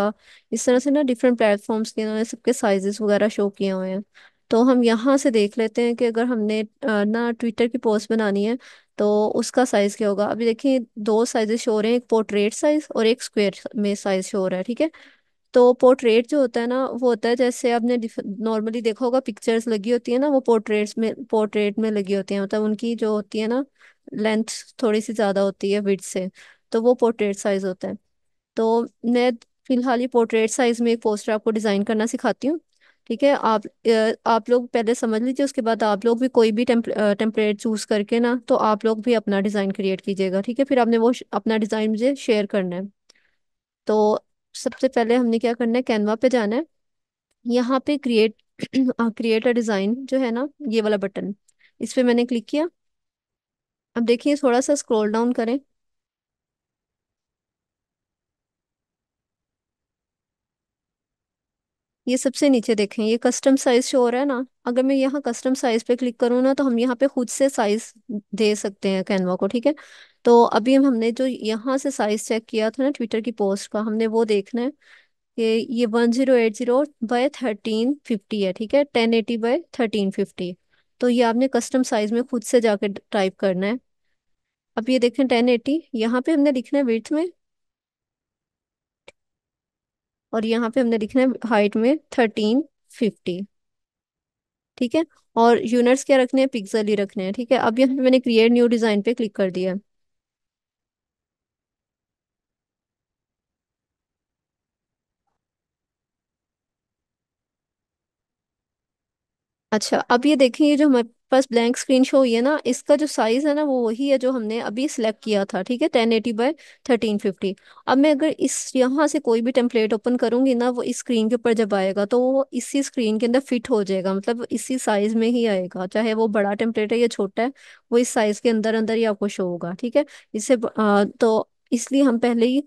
इस तरह से ना डिफरेंट प्लेटफॉर्म्स के इन्होंने सबके साइजेस वगैरह शो किए हुए हैं तो हम यहाँ से देख लेते हैं कि अगर हमने ना ट्विटर की पोस्ट बनानी है तो उसका साइज क्या होगा अभी देखिए दो साइजेस शो हो रहे हैं एक पोर्ट्रेट साइज और एक स्क्वेयर में साइज शो हो रहा है ठीक है तो पोर्ट्रेट जो होता है ना वो होता है जैसे आपने नॉर्मली देखा होगा पिक्चर्स लगी होती है ना वो पोर्ट्रेट्स में पोर्ट्रेट में लगी होती है मतलब उनकी जो होती है ना लेंथ थोड़ी सी ज्यादा होती है विड से तो वो पोर्ट्रेट साइज होता है तो मैं फिलहाल ये पोर्ट्रेट साइज़ में एक पोस्टर आपको डिज़ाइन करना सिखाती हूँ ठीक है आप आप लोग पहले समझ लीजिए उसके बाद आप लोग भी कोई भी टेम्पलेट चूज़ करके ना तो आप लोग भी अपना डिज़ाइन क्रिएट कीजिएगा ठीक है फिर आपने वो अपना डिज़ाइन मुझे शेयर करना है तो सबसे पहले हमने क्या करना है कैनवा पे जाना है यहाँ पे क्रिएट क्रिएट अ डिज़ाइन जो है ना ये वाला बटन इस पर मैंने क्लिक किया अब देखिए थोड़ा सा स्क्रॉल डाउन करें ये सबसे नीचे देखें ये कस्टम साइज शो हो रहा है ना अगर मैं यहाँ कस्टम साइज पे क्लिक करूँ ना तो हम यहाँ पे खुद से साइज दे सकते हैं कैनवा को ठीक है तो अभी हम हमने जो यहाँ से साइज चेक किया था ना ट्विटर की पोस्ट का हमने वो देखना है कि ये one zero eight zero by thirteen fifty है ठीक है ten eighty by thirteen fifty तो ये आपने कस्टम साइज में खुद से जाके टाइप करना है अब ये देखें टेन एटी यहाँ पे हमने लिखना है विथ में और यहाँ पे हमने लिखना है हाइट में थर्टीन फिफ्टी ठीक है और यूनिट्स क्या रखने हैं पिक्सल ही रखने हैं ठीक है अब यहाँ पे मैंने क्रिएट न्यू डिजाइन पे क्लिक कर दिया अच्छा अब ये देखें ये जो हमारे पास ब्लैंक स्क्रीन शो हुई है ना इसका जो साइज़ है ना वो वही है जो हमने अभी सेलेक्ट किया था ठीक है ten eighty by thirteen fifty अब मैं अगर इस यहाँ से कोई भी टेम्पलेट ओपन करूंगी ना वो इस स्क्रीन के ऊपर जब आएगा तो वो इसी स्क्रीन के अंदर फिट हो जाएगा मतलब इसी साइज़ में ही आएगा चाहे वो बड़ा टेम्पलेट है या छोटा है वो इस साइज़ के अंदर अंदर ही आपको शो होगा ठीक है इससे तो इसलिए हम पहले ही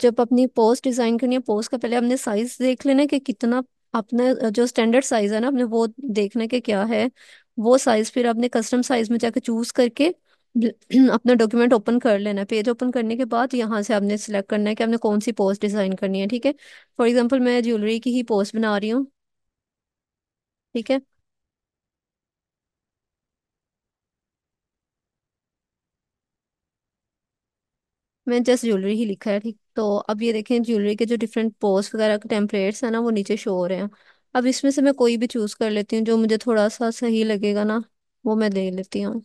जब अपनी पोस्ट डिज़ाइन करनी है पोस्ट का पहले हमने साइज़ देख लेना कि कितना अपना जो स्टैंडर्ड साइज़ है ना अपने वो देखना है कि क्या है वो साइज फिर आपने कस्टम साइज में जाके चूज करके अपना डॉक्यूमेंट ओपन कर लेना पेज ओपन करने के बाद यहाँ से आपने सेलेक्ट करना है कि आपने कौन सी पोस्ट डिजाइन करनी है ठीक है फॉर एग्जाम्पल मैं ज्वेलरी की ही पोस्ट बना रही हूँ ठीक है मैं जस्ट ज्वेलरी ही लिखा है ठीक तो अब ये देखें ज्वेलरी के जो डिफरेंट पोस्ट वगैरह के टेम्पलेट्स है ना वो नीचे शो हो रहे हैं अब इसमें से मैं कोई भी चूज कर लेती हूँ जो मुझे थोड़ा सा सही लगेगा ना वो मैं दे लेती हूँ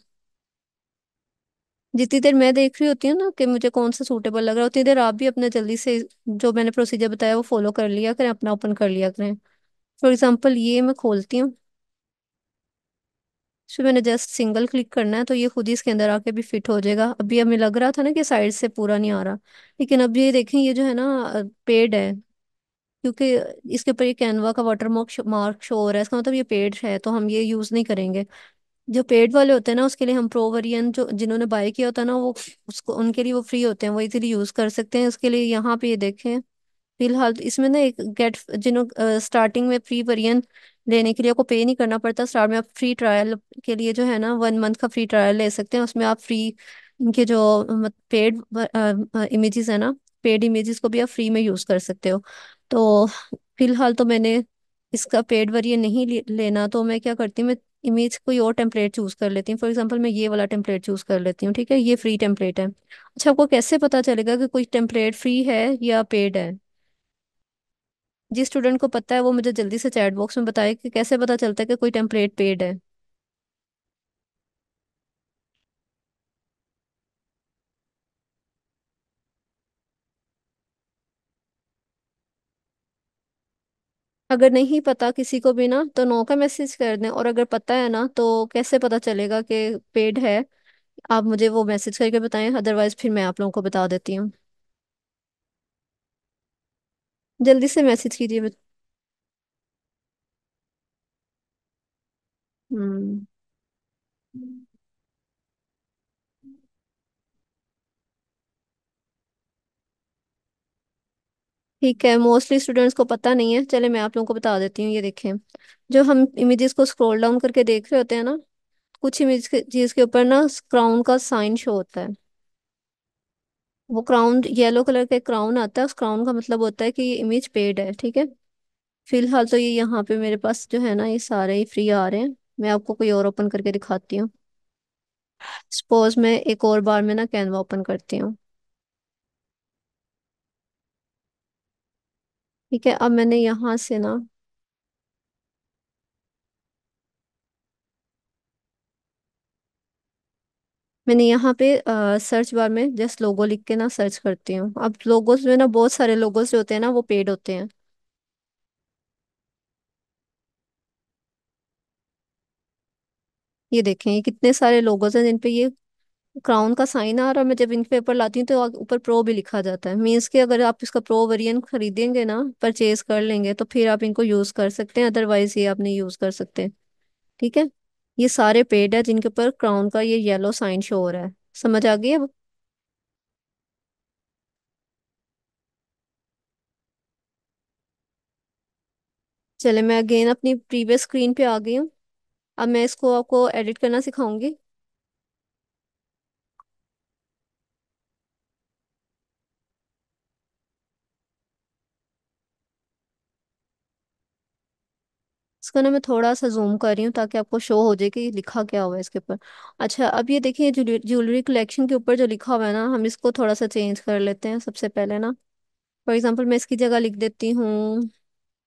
जितनी देर मैं देख रही होती हूँ ना कि मुझे कौन सा सूटेबल लग रहा है उतनी देर आप भी अपने जल्दी से जो मैंने प्रोसीजर बताया वो फॉलो कर लिया करें अपना ओपन कर लिया करें फॉर एग्जाम्पल ये मैं खोलती हूँ इस मैंने जस्ट सिंगल क्लिक करना है तो ये खुद ही इसके अंदर आके भी फिट हो जाएगा अभी हमें लग रहा था ना कि साइड से पूरा नहीं आ रहा लेकिन अब ये देखें ये जो है ना पेड है क्योंकि इसके ऊपर ये कैनवा का वाटर मार्क मार्क शो हो रहा है इसका मतलब ये पेड है तो हम ये यूज़ नहीं करेंगे जो पेड वाले होते हैं ना उसके लिए हम प्रो वरियन जो जिन्होंने बाय किया होता है ना वो उसको उनके लिए वो फ्री होते हैं वो इजीली यूज़ कर सकते हैं उसके लिए यहाँ पे ये देखें फिलहाल इसमें ना एक गेट जिन्हों स्टार्टिंग में फ्री वरियन लेने के लिए आपको पे नहीं करना पड़ता स्टार्ट में आप फ्री ट्रायल के लिए जो है ना वन मंथ का फ्री ट्रायल ले सकते हैं उसमें आप फ्री इनके जो पेड इमेजेस है ना पेड इमेजेस को भी आप फ्री में यूज़ कर सकते हो तो फिलहाल तो मैंने इसका पेड वर्जन नहीं लेना तो मैं क्या करती हूँ मैं इमेज कोई और टेम्पलेट चूज़ कर लेती हूँ फॉर एग्जांपल मैं ये वाला टेम्पलेट चूज़ कर लेती हूँ ठीक है ये फ्री टेम्पलेट है अच्छा आपको कैसे पता चलेगा कि कोई टेम्पलेट फ्री है या पेड है जिस स्टूडेंट को पता है वो मुझे जल्दी से चैट बॉक्स में बताए कि कैसे पता चलता है कि कोई टेम्पलेट पेड है अगर नहीं पता किसी को भी ना तो नौ का मैसेज कर दें और अगर पता है ना तो कैसे पता चलेगा कि पेड है आप मुझे वो मैसेज करके बताएं अदरवाइज फिर मैं आप लोगों को बता देती हूँ जल्दी से मैसेज कीजिए हम्म ठीक है मोस्टली स्टूडेंट्स को पता नहीं है चले मैं आप लोगों को बता देती हूँ ये देखें जो हम इमेजेस को स्क्रॉल डाउन करके देख रहे होते हैं ना कुछ इमेज चीज के ऊपर ना क्राउन का साइन शो होता है वो क्राउन येलो कलर का क्राउन आता है उस क्राउन का मतलब होता है कि ये इमेज पेड है ठीक है फिलहाल तो ये यहाँ पे मेरे पास जो है ना ये सारे ही फ्री आ रहे हैं मैं आपको कोई और ओपन करके दिखाती हूँ सपोज मैं एक और बार में ना कैनवा ओपन करती हूँ ठीक है अब मैंने यहाँ से ना मैंने यहाँ पे आ, सर्च बार में जस्ट लोगो लिख के ना सर्च करती हूँ अब लोगोस में ना बहुत सारे लोगोस जो होते हैं ना वो पेड होते हैं ये देखें ये कितने सारे लोगोस हैं जिन पे ये क्राउन का साइन आ रहा मैं जब इंक पेपर लाती हूँ तो ऊपर प्रो भी लिखा जाता है मीन्स कि अगर आप इसका प्रो वेरिएंट खरीदेंगे ना परचेज कर लेंगे तो फिर आप इनको यूज़ कर सकते हैं अदरवाइज ये आप नहीं यूज़ कर सकते ठीक है ये सारे पेड है जिनके ऊपर क्राउन का ये येलो साइन शो हो रहा है समझ आ गई अब चले मैं अगेन अपनी प्रीवियस स्क्रीन पे आ गई हूँ अब मैं इसको आपको एडिट करना सिखाऊंगी इसका ना मैं थोड़ा सा जूम कर रही हूँ ताकि आपको शो हो जाए कि लिखा क्या हुआ है इसके ऊपर अच्छा अब ये देखिए ज्वेलरी कलेक्शन के ऊपर जो लिखा हुआ है ना हम इसको थोड़ा सा चेंज कर लेते हैं सबसे पहले ना फॉर एग्जाम्पल मैं इसकी जगह लिख देती हूँ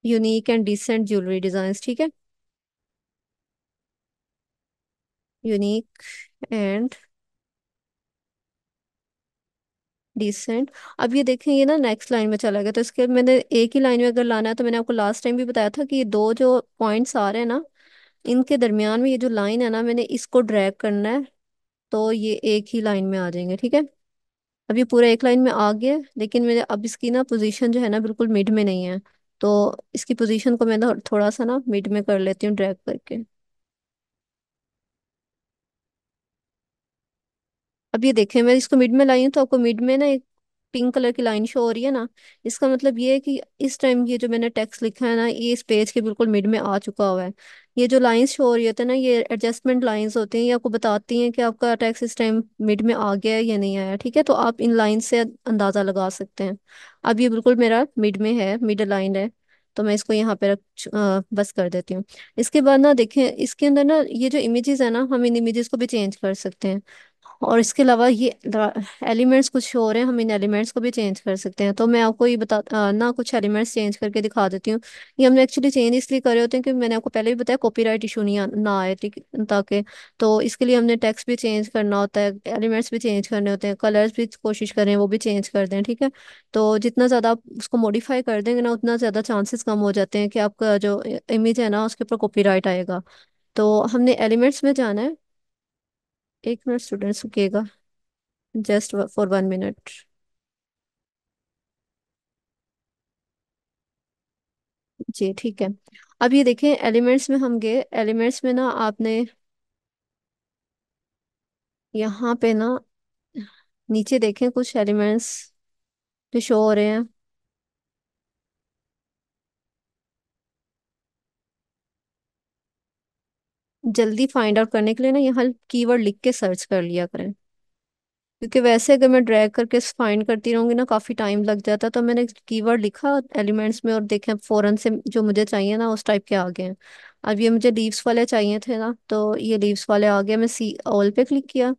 unique and decent jewellery design ठीक है यूनिक एंड डिसेंट अब ये देखें ये ना नेक्स्ट लाइन में चला गया तो इसके मैंने एक ही लाइन में अगर लाना है तो मैंने आपको लास्ट टाइम भी बताया था कि ये दो जो पॉइंट्स आ रहे हैं ना इनके दरमियान में ये जो लाइन है ना मैंने इसको ड्रैग करना है तो ये एक ही लाइन में आ जाएंगे ठीक है अब ये पूरा एक लाइन में आ गया लेकिन मैंने अब इसकी ना पोजिशन जो है ना बिल्कुल मिड में नहीं है तो इसकी पोजिशन को मैं थोड़ा सा ना मिड में कर लेती हूँ ड्रैग करके अब ये देखें मैं इसको मिड में लाई हूँ तो आपको मिड में ना एक पिंक कलर की लाइन शो हो रही है ना इसका मतलब ये है कि इस टाइम ये जो मैंने टेक्स्ट लिखा है ना ये इस पेज के बिल्कुल मिड में आ चुका हुआ है ये जो लाइंस शो हो रही होती है ना ये एडजस्टमेंट लाइंस होती हैं ये आपको बताती हैं कि आपका टेक्स्ट इस टाइम मिड में आ गया है या नहीं आया ठीक है तो आप इन लाइन से अंदाज़ा लगा सकते हैं अब ये बिल्कुल मेरा मिड में है मिड लाइन है तो मैं इसको यहाँ पे रख बस कर देती हूँ इसके बाद ना देखें इसके अंदर ना ये जो इमेजेस है ना हम इन इमेजेस को भी चेंज कर सकते हैं और इसके अलावा ये एलिमेंट्स कुछ और हैं हम इन एलिमेंट्स को भी चेंज कर सकते हैं तो मैं आपको ये बता ना कुछ एलिमेंट्स चेंज करके दिखा देती हूँ ये हमने एक्चुअली चेंज इसलिए करे होते हैं कि मैंने आपको पहले भी बताया कॉपीराइट इशू नहीं ना आए ताकि तो इसके लिए हमने टेक्स भी चेंज करना होता है एलिमेंट्स भी चेंज करने होते हैं कलर्स भी कोशिश करें वो भी चेंज कर दें ठीक है तो जितना ज़्यादा आप उसको मॉडिफाई कर देंगे ना उतना ज़्यादा चांसेस कम हो जाते हैं कि आपका जो इमेज है ना उसके ऊपर कॉपी आएगा तो हमने एलिमेंट्स में जाना है एक मिनट स्टूडेंट रुकेगा जस्ट फॉर वन मिनट जी ठीक है अब ये देखें एलिमेंट्स में हम गए एलिमेंट्स में ना आपने यहाँ पे ना नीचे देखें कुछ एलिमेंट्स जो शो हो रहे हैं जल्दी फाइंड आउट करने के लिए ना यहाँ कीवर्ड लिख के सर्च कर लिया करें क्योंकि वैसे अगर मैं ड्रैग करके फाइंड करती रहूंगी ना काफ़ी टाइम लग जाता तो मैंने कीवर्ड लिखा एलिमेंट्स में और देखें फ़ौरन से जो मुझे चाहिए ना उस टाइप के आ गए हैं अब ये मुझे लीव्स वाले चाहिए थे ना तो ये लीव्स वाले आ गए मैं सी ऑल पे क्लिक किया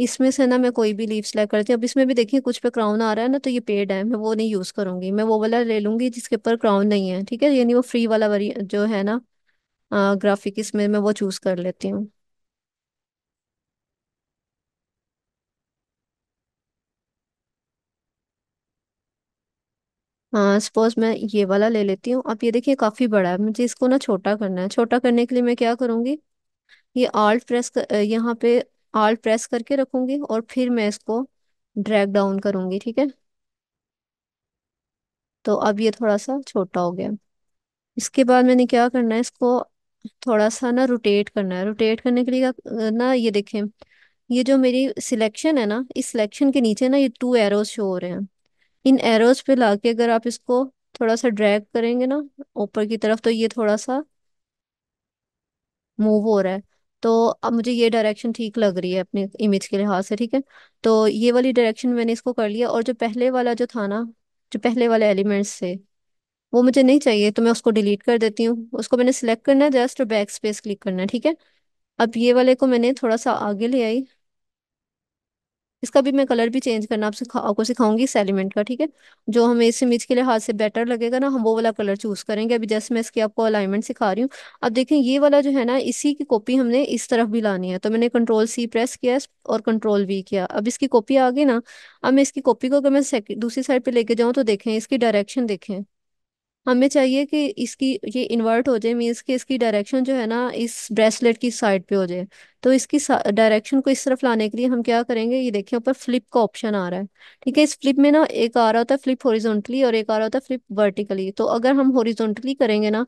इसमें से ना मैं कोई भी लीव सेलेक्ट करती हूँ अब इसमें भी देखिए कुछ पे क्राउन आ रहा है ना तो ये पेड है मैं वो नहीं यूज़ करूँगी मैं वो वाला ले लूँगी जिसके ऊपर क्राउन नहीं है ठीक है यानी वो फ्री वाला वरी जो है ना ग्राफिक इसमें मैं वो चूज कर लेती हूँ हाँ सपोज मैं ये वाला ले लेती हूँ अब ये देखिए काफी बड़ा है मुझे इसको ना छोटा करना है छोटा करने के लिए मैं क्या करूंगी ये आल्ट प्रेस कर, यहाँ पे आल्ट प्रेस करके रखूंगी और फिर मैं इसको ड्रैग डाउन करूंगी ठीक है तो अब ये थोड़ा सा छोटा हो गया इसके बाद मैंने क्या करना है इसको थोड़ा सा ना रोटेट करना है रोटेट करने के लिए ना ये देखें ये जो मेरी सिलेक्शन है ना इस सिलेक्शन के नीचे ना ये टू एरोज शो हो रहे हैं इन एरोज पे लाके अगर आप इसको थोड़ा सा ड्रैग करेंगे ना ऊपर की तरफ तो ये थोड़ा सा मूव हो रहा है तो अब मुझे ये डायरेक्शन ठीक लग रही है अपने इमेज के लिहाज से ठीक है तो ये वाली डायरेक्शन मैंने इसको कर लिया और जो पहले वाला जो था ना जो पहले वाले एलिमेंट्स थे वो मुझे नहीं चाहिए तो मैं उसको डिलीट कर देती हूँ उसको मैंने सिलेक्ट करना है जस्ट बैक स्पेस क्लिक करना है ठीक है अब ये वाले को मैंने थोड़ा सा आगे ले आई इसका भी मैं कलर भी चेंज करना आपसे सिखा आपको सिखाऊंगी इस एलिमेंट का ठीक है जो हमें इस इमेज के हाथ से बेटर लगेगा ना हम वो वाला कलर चूज करेंगे अभी जैसे मैं इसकी आपको अलाइनमेंट सिखा रही हूँ अब देखें ये वाला जो है ना इसी की कॉपी हमने इस तरफ भी लानी है तो मैंने कंट्रोल सी प्रेस किया और कंट्रोल वी किया अब इसकी कॉपी आ गई ना अब मैं इसकी कॉपी को अगर मैं दूसरी साइड पर लेके जाऊँ तो देखें इसकी डायरेक्शन देखें हमें चाहिए कि इसकी ये इन्वर्ट हो जाए मीन्स कि इसकी डायरेक्शन जो है ना इस ब्रेसलेट की साइड पे हो जाए तो इसकी डायरेक्शन को इस तरफ लाने के लिए हम क्या करेंगे ये देखिए ऊपर फ्लिप का ऑप्शन आ रहा है ठीक है इस फ्लिप में ना एक आ रहा होता है फ्लिप हॉरिजॉन्टली और एक आ रहा होता है फ्लिप वर्टिकली तो अगर हम हॉरिजॉन्टली करेंगे ना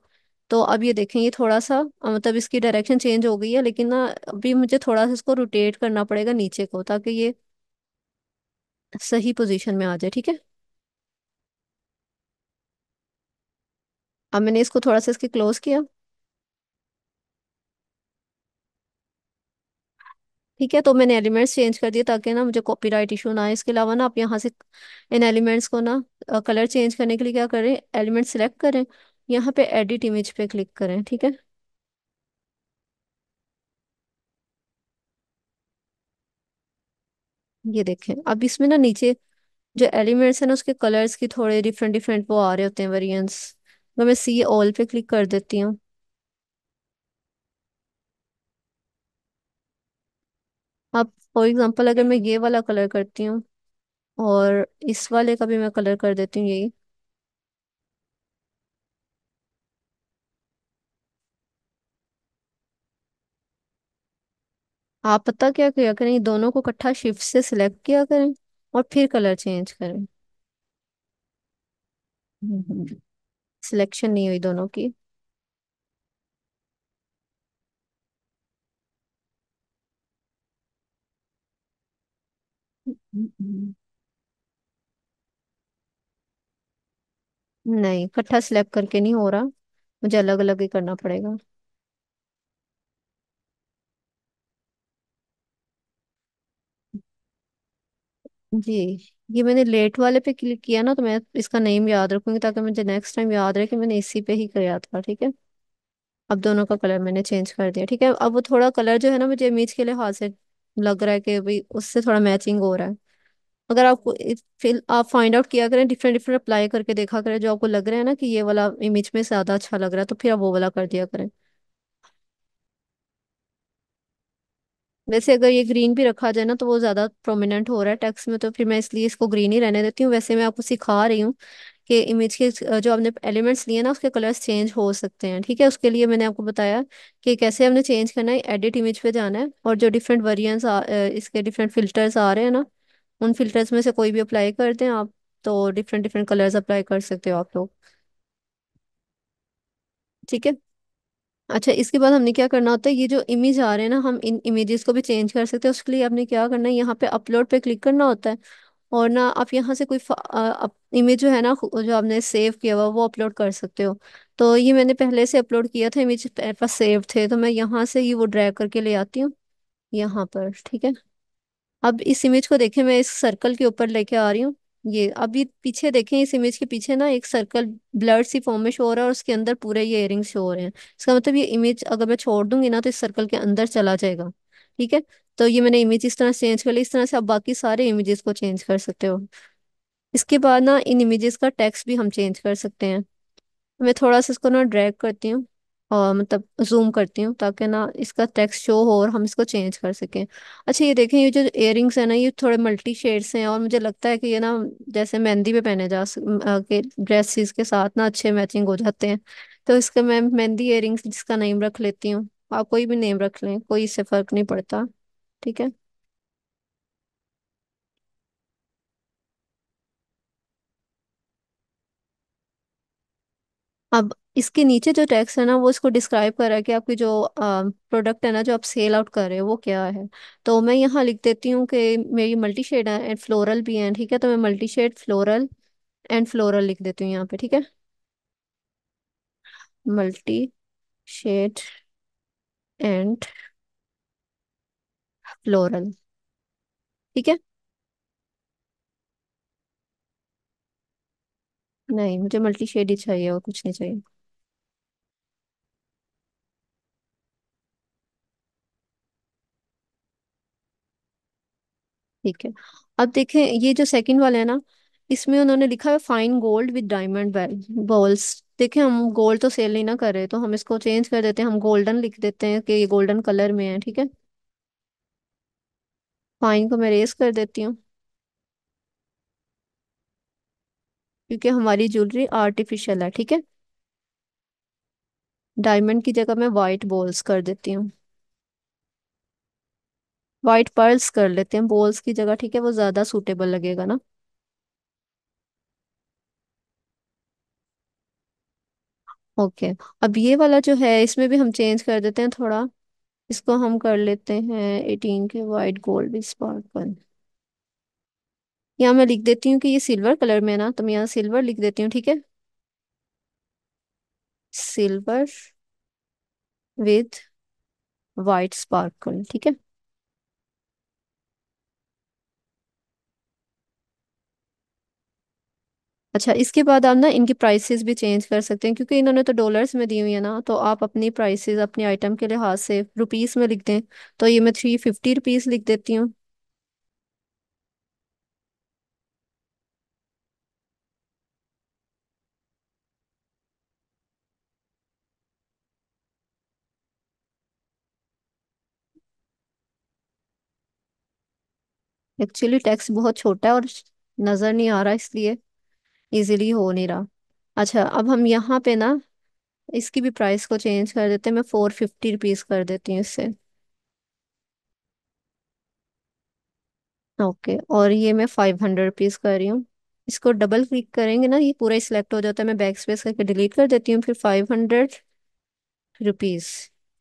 तो अब ये देखें ये थोड़ा सा मतलब इसकी डायरेक्शन चेंज हो गई है लेकिन ना अभी मुझे थोड़ा सा इसको रोटेट करना पड़ेगा नीचे को ताकि ये सही पोजिशन में आ जाए ठीक है अब मैंने इसको थोड़ा सा इसके क्लोज किया ठीक है तो मैंने एलिमेंट्स चेंज कर दिए ताकि ना मुझे कॉपीराइट इशू ना आए इसके अलावा ना आप यहाँ से इन एलिमेंट्स को ना कलर चेंज करने के लिए क्या करें एलिमेंट सेलेक्ट करें यहाँ पे एडिट इमेज पे क्लिक करें ठीक है ये देखें अब इसमें ना नीचे जो एलिमेंट्स है ना उसके कलर्स की थोड़े डिफरेंट डिफरेंट वो आ रहे होते हैं वेरियंट्स तो मैं सी ऑल पे क्लिक कर देती हूँ अब फॉर एग्जांपल अगर मैं ये वाला कलर करती हूँ और इस वाले का भी मैं कलर कर देती हूँ यही आप पता क्या किया करें दोनों को इकट्ठा शिफ्ट से सिलेक्ट किया करें और फिर कलर चेंज करें हम्म, हम्म। सिलेक्शन नहीं हुई दोनों की नहीं इकट्ठा सिलेक्ट करके नहीं हो रहा मुझे अलग अलग ही करना पड़ेगा जी ये मैंने लेट वाले पे क्लिक किया ना तो मैं इसका नेम याद रखूंगी ताकि मुझे नेक्स्ट टाइम याद रहे कि मैंने इसी पे ही किया था ठीक है अब दोनों का कलर मैंने चेंज कर दिया ठीक है अब वो थोड़ा कलर जो है ना मुझे इमेज के लिहाज से लग रहा है कि भाई उससे थोड़ा मैचिंग हो रहा है अगर आपको फिर आप फाइंड आउट किया करें डिफरेंट डिफरेंट अप्लाई करके देखा करें जो आपको लग रहा है ना कि ये वाला इमेज में ज़्यादा अच्छा लग रहा है तो फिर आप वो वाला कर दिया करें वैसे अगर ये ग्रीन भी रखा जाए ना तो वो ज़्यादा प्रोमिनेंट हो रहा है टेक्स्ट में तो फिर मैं इसलिए इसको ग्रीन ही रहने देती हूँ वैसे मैं आपको सिखा रही हूँ कि इमेज के जो आपने एलिमेंट्स लिए ना उसके कलर्स चेंज हो सकते हैं ठीक है उसके लिए मैंने आपको बताया कि कैसे हमने चेंज करना है एडिट इमेज पे जाना है और जो डिफरेंट वेरियंस इसके डिफरेंट फिल्टर्स आ रहे हैं ना उन फिल्टर्स में से कोई भी अप्लाई कर दें आप तो डिफरेंट डिफरेंट कलर्स अप्लाई कर सकते हो आप लोग ठीक है अच्छा इसके बाद हमने क्या करना होता है ये जो इमेज आ रहे हैं ना हम इन इमेजेस को भी चेंज कर सकते हैं उसके लिए आपने क्या करना है यहाँ पे अपलोड पे क्लिक करना होता है और ना आप यहाँ से कोई इमेज जो है ना जो आपने सेव किया हुआ वो अपलोड कर सकते हो तो ये मैंने पहले से अपलोड किया था इमेज पास सेव थे तो मैं यहाँ से ही वो ड्राइव करके ले आती हूँ यहाँ पर ठीक है अब इस इमेज को देखें मैं इस सर्कल के ऊपर लेके आ रही हूँ ये अभी पीछे देखें इस इमेज के पीछे ना एक सर्कल ब्लड सी फॉर्म में शो हो रहा है और उसके अंदर पूरे ये इयरिंग शो हो रहे हैं इसका मतलब ये इमेज अगर मैं छोड़ दूंगी ना तो इस सर्कल के अंदर चला जाएगा ठीक है तो ये मैंने इमेज इस तरह चेंज कर ली इस तरह से आप बाकी सारे इमेजेस को चेंज कर सकते हो इसके बाद ना इन इमेजेस का टेक्स्ट भी हम चेंज कर सकते हैं मैं थोड़ा सा इसको ना ड्रैग करती हूँ और मतलब जूम करती हूँ ताकि ना इसका टेक्स्ट शो हो और हम इसको चेंज कर सकें अच्छा ये देखें ये जो इयरिंग्स है ना ये थोड़े मल्टी शेड्स हैं और मुझे लगता है कि ये ना जैसे मेहंदी पे पहने जा के ड्रेसेस के साथ ना अच्छे मैचिंग हो जाते हैं तो इसका मैं मेहंदी इयरिंग्स जिसका नेम रख लेती हूँ आप कोई भी नेम रख लें कोई इससे फर्क नहीं पड़ता ठीक है अब इसके नीचे जो टैक्स है ना वो इसको डिस्क्राइब कर रहा है कि आपकी जो प्रोडक्ट है ना जो आप सेल आउट कर रहे हो वो क्या है तो मैं यहाँ लिख देती हूँ कि मेरी मल्टी शेड है एंड फ्लोरल भी है ठीक है तो मैं multi shade floral and floral लिख देती हूँ यहाँ पे ठीक है मल्टी शेड एंड फ्लोरल ठीक है नहीं मुझे मल्टी शेड ही चाहिए और कुछ नहीं चाहिए ठीक है अब देखें ये जो सेकंड वाला है ना इसमें उन्होंने लिखा है fine gold with diamond balls देखें हम गोल्ड तो सेल नहीं ना कर रहे तो हम इसको चेंज कर देते हैं हम गोल्डन लिख देते हैं कि ये गोल्डन कलर में है ठीक है फाइन को मैं रेस कर देती हूँ क्योंकि हमारी ज्वेलरी आर्टिफिशियल है ठीक है डायमंड की जगह मैं वाइट बॉल्स कर देती हूँ व्हाइट पर्ल्स कर लेते हैं बोल्स की जगह ठीक है वो ज्यादा सूटेबल लगेगा ना ओके अब ये वाला जो है इसमें भी हम चेंज कर देते हैं थोड़ा इसको हम कर लेते हैं एटीन के वाइट गोल्ड स्पार्कल यहाँ मैं लिख देती हूँ कि ये सिल्वर कलर में है ना तो मैं यहाँ सिल्वर लिख देती हूँ ठीक है सिल्वर विद वाइट स्पार्कल ठीक है अच्छा इसके बाद आप ना इनकी प्राइसेस भी चेंज कर सकते हैं क्योंकि इन्होंने तो डॉलर्स में दी हुई है ना तो आप अपनी प्राइसेस अपने आइटम के लिहाज से रुपीस में लिख दें तो ये मैं थ्री फिफ्टी रुपीज़ लिख देती हूँ एक्चुअली टैक्स बहुत छोटा है और नज़र नहीं आ रहा इसलिए इजीली हो नहीं रहा अच्छा अब हम यहाँ पे ना इसकी भी प्राइस को चेंज कर देते हैं मैं फोर फिफ्टी रुपीज़ कर देती हूँ इससे ओके और ये मैं फाइव हंड्रेड रुपीज़ कर रही हूँ इसको डबल क्लिक करेंगे ना ये पूरा सिलेक्ट हो जाता है मैं बैक स्पेस करके डिलीट कर देती हूँ फिर फाइव हंड्रेड रुपीज़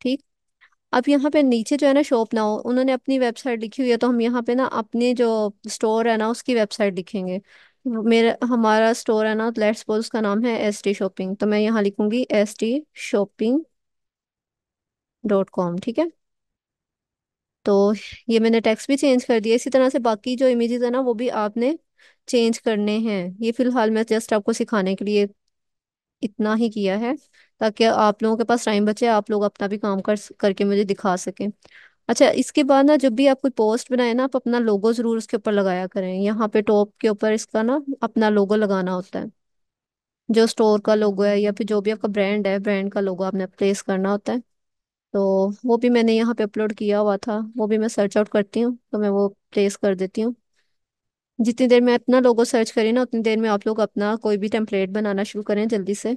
ठीक अब यहाँ पे नीचे जो है ना शॉप ना हो उन्होंने अपनी वेबसाइट लिखी हुई है तो हम यहाँ पे ना अपने जो स्टोर है ना उसकी वेबसाइट लिखेंगे मेरा हमारा स्टोर है ना लेट्स सपोज उसका नाम है एस टी शॉपिंग तो मैं यहाँ लिखूंगी S T shopping dot com ठीक है तो ये मैंने टेक्स्ट भी चेंज कर दिया इसी तरह से बाकी जो इमेजेस है ना वो भी आपने चेंज करने हैं ये फिलहाल मैं जस्ट आपको सिखाने के लिए इतना ही किया है ताकि आप लोगों के पास टाइम बचे आप लोग अपना भी काम कर करके मुझे दिखा सकें अच्छा इसके बाद ना जब भी आप कोई पोस्ट बनाए ना आप अपना लोगो जरूर उसके ऊपर लगाया करें यहाँ पे टॉप के ऊपर इसका ना अपना लोगो लगाना होता है जो स्टोर का लोगो है या फिर जो भी आपका ब्रांड है ब्रांड का लोगो आपने प्लेस करना होता है तो वो भी मैंने यहाँ पे अपलोड किया हुआ था वो भी मैं सर्च आउट करती हूँ तो मैं वो प्लेस कर देती हूँ जितनी देर में अपना लोगो सर्च करी ना उतनी देर में आप लोग अपना कोई भी टेम्पलेट बनाना शुरू करें जल्दी से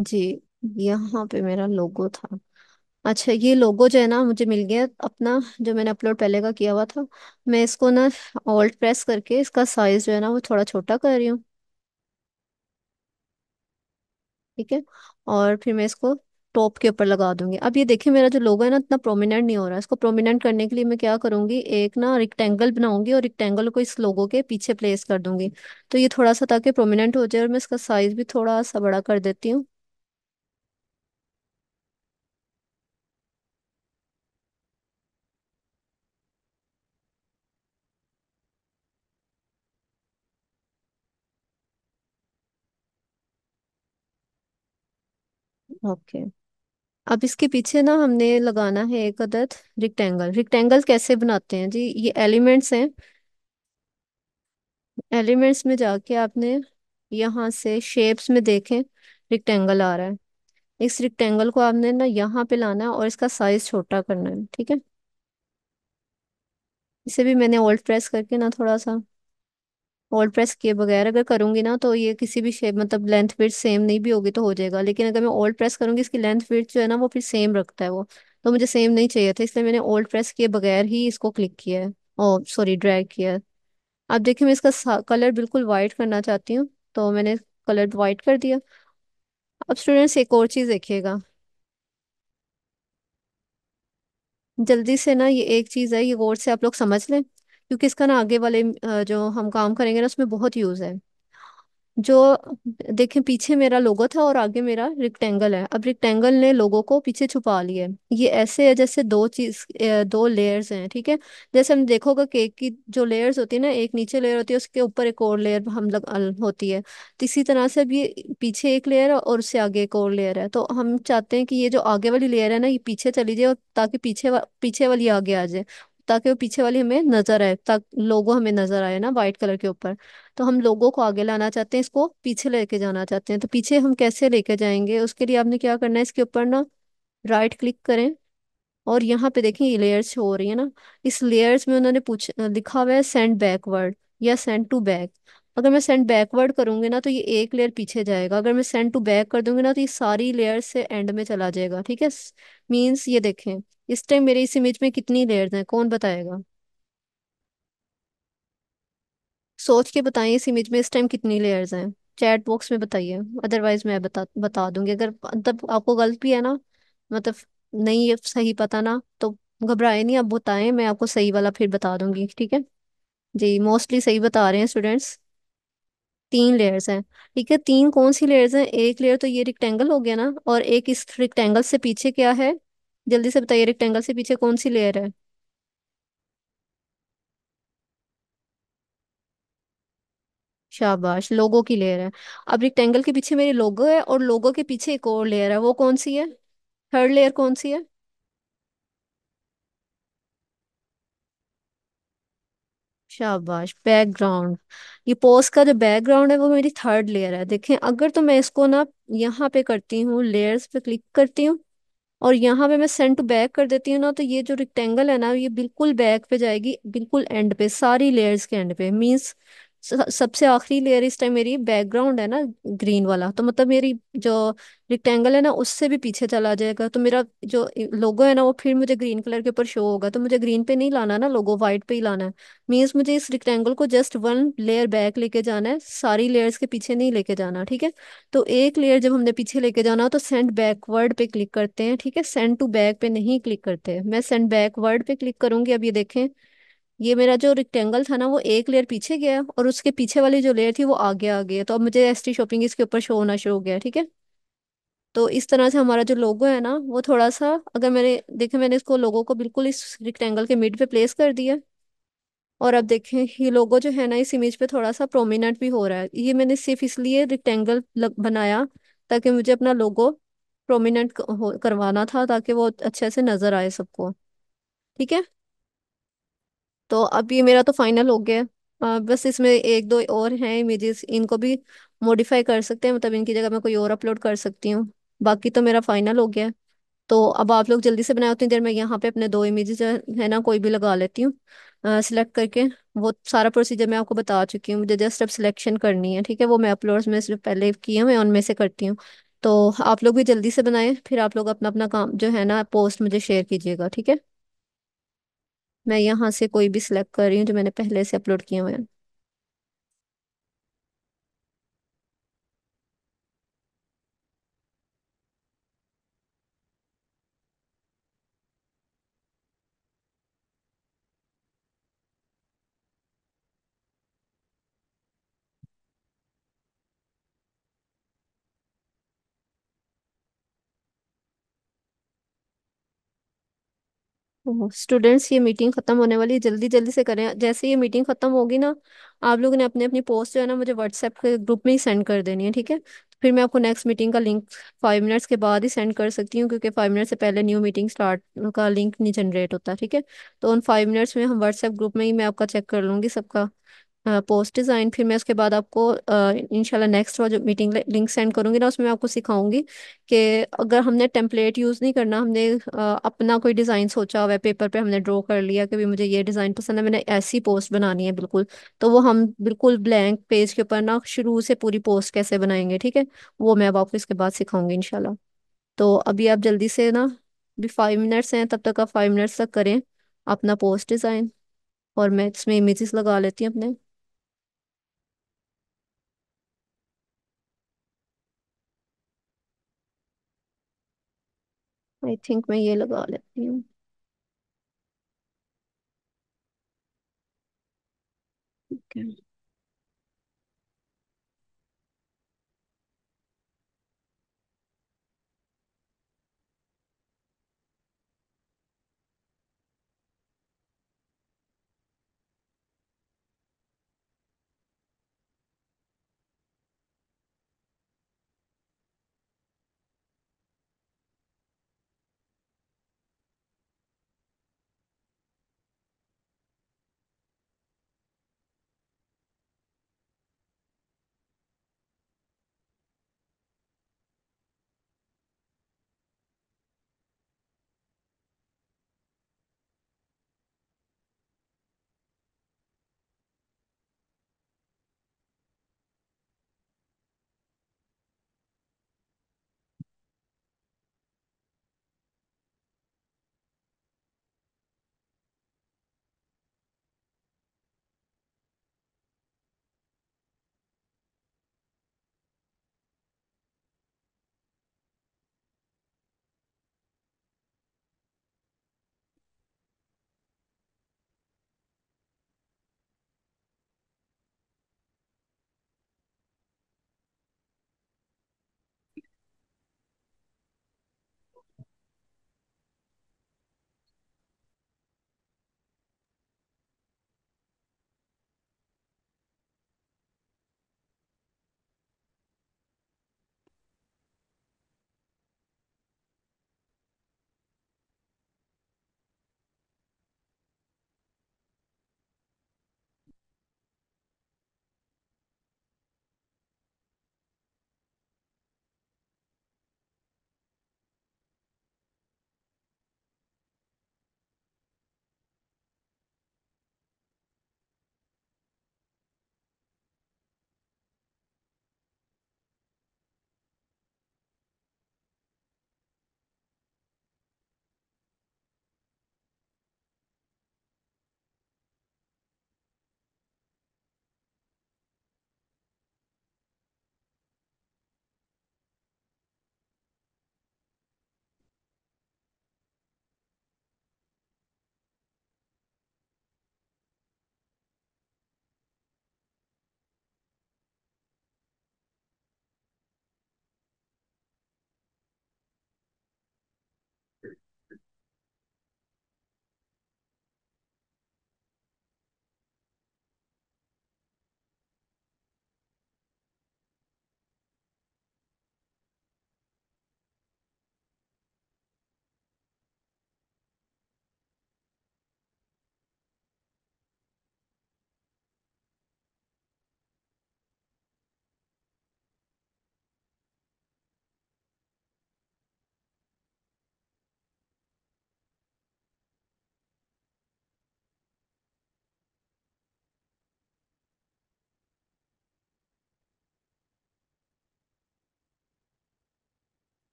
जी यहाँ पे मेरा लोगो था अच्छा ये लोगो जो है ना मुझे मिल गया अपना जो मैंने अपलोड पहले का किया हुआ था मैं इसको ना ऑल्ट प्रेस करके इसका साइज जो है ना वो थोड़ा छोटा कर रही हूँ ठीक है और फिर मैं इसको टॉप के ऊपर लगा दूंगी अब ये देखिए मेरा जो लोगो है ना इतना प्रोमिनेंट नहीं हो रहा है इसको प्रोमिनेंट करने के लिए मैं क्या करूंगी एक ना रिक्टेंगल बनाऊंगी और रिक्टेंगल को इस लोगो के पीछे प्लेस कर दूंगी तो ये थोड़ा सा ताकि प्रोमिनेंट हो जाए और मैं इसका साइज भी थोड़ा सा बड़ा कर देती हूँ ओके अब इसके पीछे ना हमने लगाना है एक अदद रिक्टेंगल रिक्टेंगल कैसे बनाते हैं जी ये एलिमेंट्स हैं एलिमेंट्स में जाके आपने यहाँ से शेप्स में देखें रिक्टेंगल आ रहा है इस रिक्टेंगल को आपने ना यहाँ पे लाना है और इसका साइज छोटा करना है ठीक है इसे भी मैंने ओल्ड प्रेस करके ना थोड़ा सा होल्ड प्रेस किए बगैर अगर करूंगी ना तो ये किसी भी शेप मतलब लेंथ विथ सेम नहीं भी होगी तो हो जाएगा लेकिन अगर मैं ओल्ड प्रेस करूंगी इसकी लेंथ विथ जो है ना वो फिर सेम रखता है वो तो मुझे सेम नहीं चाहिए था इसलिए मैंने ओल्ड प्रेस किए बगैर ही इसको क्लिक किया है ओ सॉरी ड्रैग किया अब देखिए मैं इसका कलर बिल्कुल वाइट करना चाहती हूँ तो मैंने कलर वाइट कर दिया अब स्टूडेंट्स एक और चीज़ देखिएगा जल्दी से ना ये एक चीज़ है ये गौर से आप लोग समझ लें क्योंकि इसका ना आगे वाले जो हम काम करेंगे ना उसमें बहुत यूज है जो देखें पीछे मेरा लोगो था और आगे मेरा रिक्टेंगल है अब रिक्टेंगल ने लोगो को पीछे छुपा लिया ये ऐसे है जैसे दो चीज दो लेयर्स हैं ठीक है जैसे हम देखोगे केक की जो लेयर्स होती है ना एक नीचे लेयर होती है उसके ऊपर एक और लेयर हम लग, होती है तो इसी तरह से अब ये पीछे एक लेयर है और उससे आगे एक और लेयर है तो हम चाहते हैं कि ये जो आगे वाली लेयर है ना ये पीछे चली जाए ताकि पीछे वा, पीछे वाली आगे आ जाए ताकि वो पीछे वाली हमें नजर आए तक लोगो हमें नजर आए ना व्हाइट कलर के ऊपर तो हम लोगों को आगे लाना चाहते हैं इसको पीछे लेके जाना चाहते हैं तो पीछे हम कैसे लेके जाएंगे उसके लिए आपने क्या करना है इसके ऊपर ना राइट क्लिक करें और यहाँ पे देखें ये लेयर्स हो रही है ना इस लेयर्स में उन्होंने पूछ लिखा हुआ है सेंड बैकवर्ड या सेंड टू बैक अगर मैं सेंड बैकवर्ड करूंगी ना तो ये एक लेयर पीछे जाएगा अगर मैं सेंड टू बैक कर दूंगी ना तो ये सारी लेयर से एंड में चला जाएगा ठीक है मीन्स ये देखें इस टाइम मेरे इस इमेज में कितनी लेयर्स हैं कौन बताएगा सोच के बताइए इस इमेज में इस टाइम कितनी लेयर्स हैं चैट बॉक्स में बताइए अदरवाइज मैं बता बता दूंगी अगर मतलब आपको गलत भी है ना मतलब नहीं है सही पता ना तो घबराए नहीं आप बताएं मैं आपको सही वाला फिर बता दूंगी ठीक है जी मोस्टली सही बता रहे हैं स्टूडेंट्स तीन लेयर्स हैं ठीक है तीन कौन सी लेयर्स हैं एक लेयर तो ये रिक्टेंगल हो गया ना और एक इस रिक्टेंगल से पीछे क्या है जल्दी से बताइए रेक्टेंगल से पीछे कौन सी लेयर है शाबाश लोगो की लेयर है अब रेक्टेंगल के पीछे मेरी लोगो है और लोगो के पीछे एक और लेयर है वो कौन सी है थर्ड लेयर कौन सी है शाबाश बैकग्राउंड ये पोस्ट का जो बैकग्राउंड है वो मेरी थर्ड लेयर है देखें अगर तो मैं इसको ना यहाँ पे करती हूँ लेयर्स पे क्लिक करती हूँ और यहाँ पे मैं सेंट टू बैक कर देती हूँ ना तो ये जो रेक्टेंगल है ना ये बिल्कुल बैक पे जाएगी बिल्कुल एंड पे सारी लेयर्स के एंड पे मीन्स सबसे आखिरी लेयर इस टाइम मेरी बैकग्राउंड है ना ग्रीन वाला तो मतलब मेरी जो रिक्टेंगल है ना उससे भी पीछे चला जाएगा तो मेरा जो लोगो है ना वो फिर मुझे ग्रीन कलर के ऊपर शो होगा तो मुझे ग्रीन पे नहीं लाना ना लोगो व्हाइट पे ही लाना है मीन्स मुझे इस रिक्टेंगल को जस्ट वन लेयर बैक लेके जाना है सारी लेयर्स के पीछे नहीं लेके जाना ठीक है तो एक लेयर जब हमने पीछे लेके जाना तो सेंड बैकवर्ड पे क्लिक करते हैं ठीक है सेंड टू बैक पे नहीं क्लिक करते मैं सेंड बैकवर्ड पे क्लिक करूंगी अब ये देखें ये मेरा जो रिक्टेंगल था ना वो एक लेयर पीछे गया और उसके पीछे वाली जो लेयर थी वो आगे आ गई तो अब मुझे एस टी शॉपिंग इसके ऊपर शो होना शुरू हो गया ठीक है तो इस तरह से हमारा जो लोगो है ना वो थोड़ा सा अगर मैंने देखे मैंने इसको लोगो को बिल्कुल इस रिक्टेंगल के मिड पे प्लेस कर दिया और अब देखें ये लोगो जो है ना इस इमेज पे थोड़ा सा प्रोमिनेंट भी हो रहा है ये मैंने सिर्फ इसलिए रिक्टेंगल बनाया ताकि मुझे अपना लोगो प्रोमिनेंट करवाना था ताकि वो अच्छे से नजर आए सबको ठीक है तो अब ये मेरा तो फाइनल हो गया है बस इसमें एक दो और हैं इमेजेस इनको भी मॉडिफाई कर सकते हैं मतलब इनकी जगह मैं कोई और अपलोड कर सकती हूँ बाकी तो मेरा फाइनल हो गया है तो अब आप लोग जल्दी से बनाए उतनी देर में यहाँ पे अपने दो इमेजेस है ना कोई भी लगा लेती हूँ सिलेक्ट करके वो सारा प्रोसीजर मैं आपको बता चुकी हूँ मुझे जस्ट अब सिलेक्शन करनी है ठीक है वो मैं अपलोड में सिर्फ पहले किए हुए उनमें से करती हूँ तो आप लोग भी जल्दी से बनाएं फिर आप लोग अपना अपना काम जो है ना पोस्ट मुझे शेयर कीजिएगा ठीक है मैं यहाँ से कोई भी सिलेक्ट कर रही हूँ जो मैंने पहले से अपलोड किए हुए हैं स्टूडेंट्स ये मीटिंग खत्म होने वाली है जल्दी जल्दी से करें जैसे ये मीटिंग खत्म होगी ना आप लोगों ने अपने अपनी पोस्ट जो है ना मुझे व्हाट्सएप के ग्रुप में ही सेंड कर देनी है ठीक है फिर मैं आपको नेक्स्ट मीटिंग का लिंक फाइव मिनट्स के बाद ही सेंड कर सकती हूँ क्योंकि फाइव मिनट से पहले न्यू मीटिंग स्टार्ट का लिंक नहीं जनरेट होता ठीक है तो उन फाइव मिनट्स में हम व्हाट्सएप ग्रुप में ही मैं आपका चेक कर लूंगी सबका पोस्ट डिज़ाइन फिर मैं उसके बाद आपको इनशाला नेक्स्ट जो मीटिंग लिंक सेंड करूँगी ना उसमें मैं आपको सिखाऊंगी कि अगर हमने टेम्पलेट यूज़ नहीं करना हमने अपना कोई डिज़ाइन सोचा हुआ है पेपर पे हमने ड्रॉ कर लिया कि भी मुझे ये डिज़ाइन पसंद है मैंने ऐसी पोस्ट बनानी है बिल्कुल तो वो हम बिल्कुल ब्लैंक पेज के ऊपर ना शुरू से पूरी पोस्ट कैसे बनाएंगे ठीक है वो मैं अब आपको इसके बाद सिखाऊंगी इनशाला तो अभी आप जल्दी से ना अभी फाइव मिनट्स हैं तब तक आप फाइव मिनट्स तक करें अपना पोस्ट डिज़ाइन और मैं इसमें इमेजेस लगा लेती हूँ अपने आई थिंक मैं ये लगा लेती हूँ ठीक है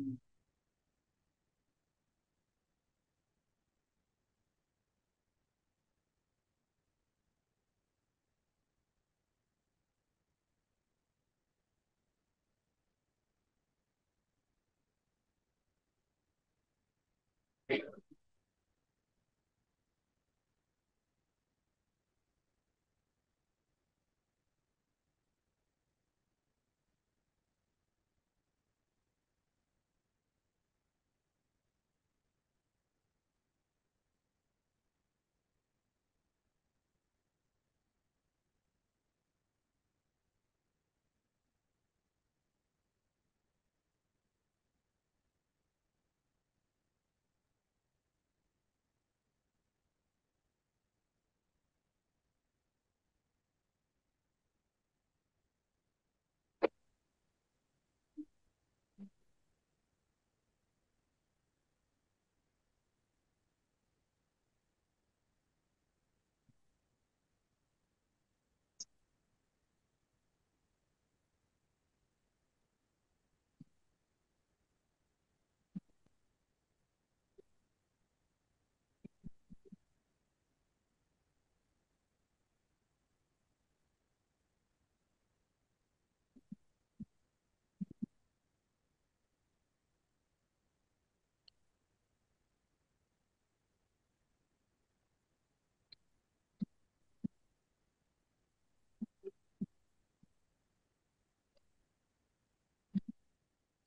Mm-hmm.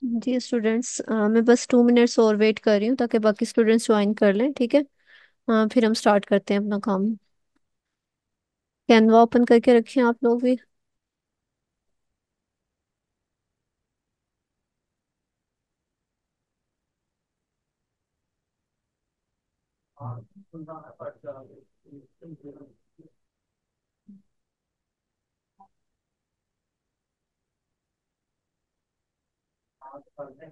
जी स्टूडेंट्स मैं बस टू मिनट्स और वेट कर रही हूँ ताकि बाकी स्टूडेंट्स ज्वाइन कर लें ठीक है आ, फिर हम स्टार्ट करते हैं अपना काम कैनवा ओपन करके रखें आप लोग भी हाँ, तो Thank you.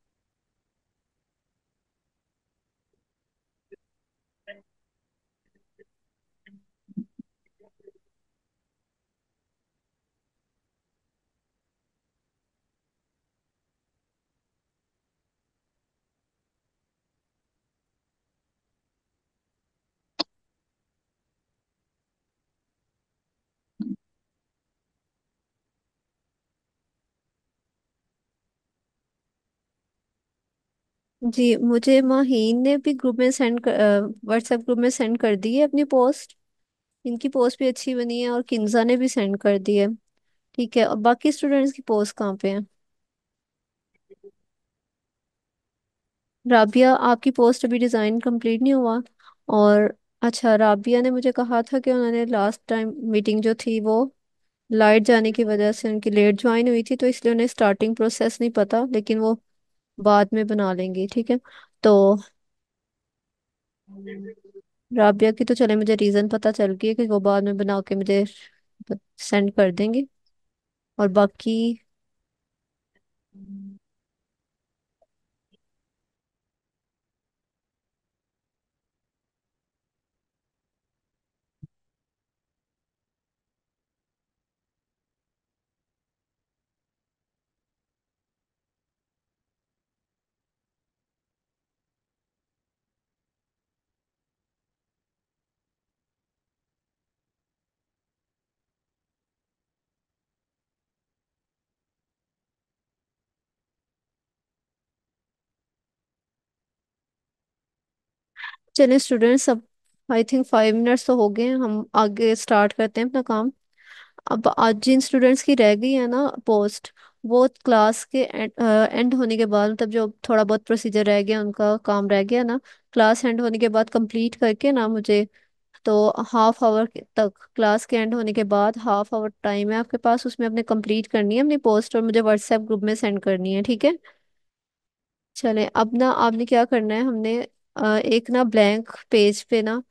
जी मुझे माहीन ने भी ग्रुप में सेंड व्हाट्सएप ग्रुप में सेंड कर दी है अपनी पोस्ट इनकी पोस्ट भी अच्छी बनी है और किन्जा ने भी सेंड कर दी है ठीक है और बाकी स्टूडेंट्स की पोस्ट कहाँ पे है राबिया आपकी पोस्ट अभी डिज़ाइन कंप्लीट नहीं हुआ और अच्छा राबिया ने मुझे कहा था कि उन्होंने लास्ट टाइम मीटिंग जो थी वो लाइट जाने की वजह से उनकी लेट ज्वाइन हुई थी तो इसलिए उन्हें स्टार्टिंग प्रोसेस नहीं पता लेकिन वो बाद में बना लेंगे ठीक है तो राबिया की तो चले मुझे रीज़न पता चल गई है कि वो बाद में बना के मुझे सेंड कर देंगे और बाकी चलिए स्टूडेंट्स अब आई थिंक फाइव मिनट्स तो हो गए हैं हम आगे स्टार्ट करते हैं अपना काम अब आज जिन स्टूडेंट्स की रह गई है ना पोस्ट वो क्लास के एंड, आ, एंड होने के बाद मतलब जो थोड़ा बहुत प्रोसीजर रह गया उनका काम रह गया ना क्लास एंड होने के बाद कंप्लीट करके ना मुझे तो हाफ आवर तक क्लास के एंड होने के बाद हाफ आवर टाइम है आपके पास उसमें अपने कंप्लीट करनी है अपनी पोस्ट और मुझे व्हाट्सएप ग्रुप में सेंड करनी है ठीक है चले अब ना आपने क्या करना है हमने एक ना ब्लैंक पेज पे ना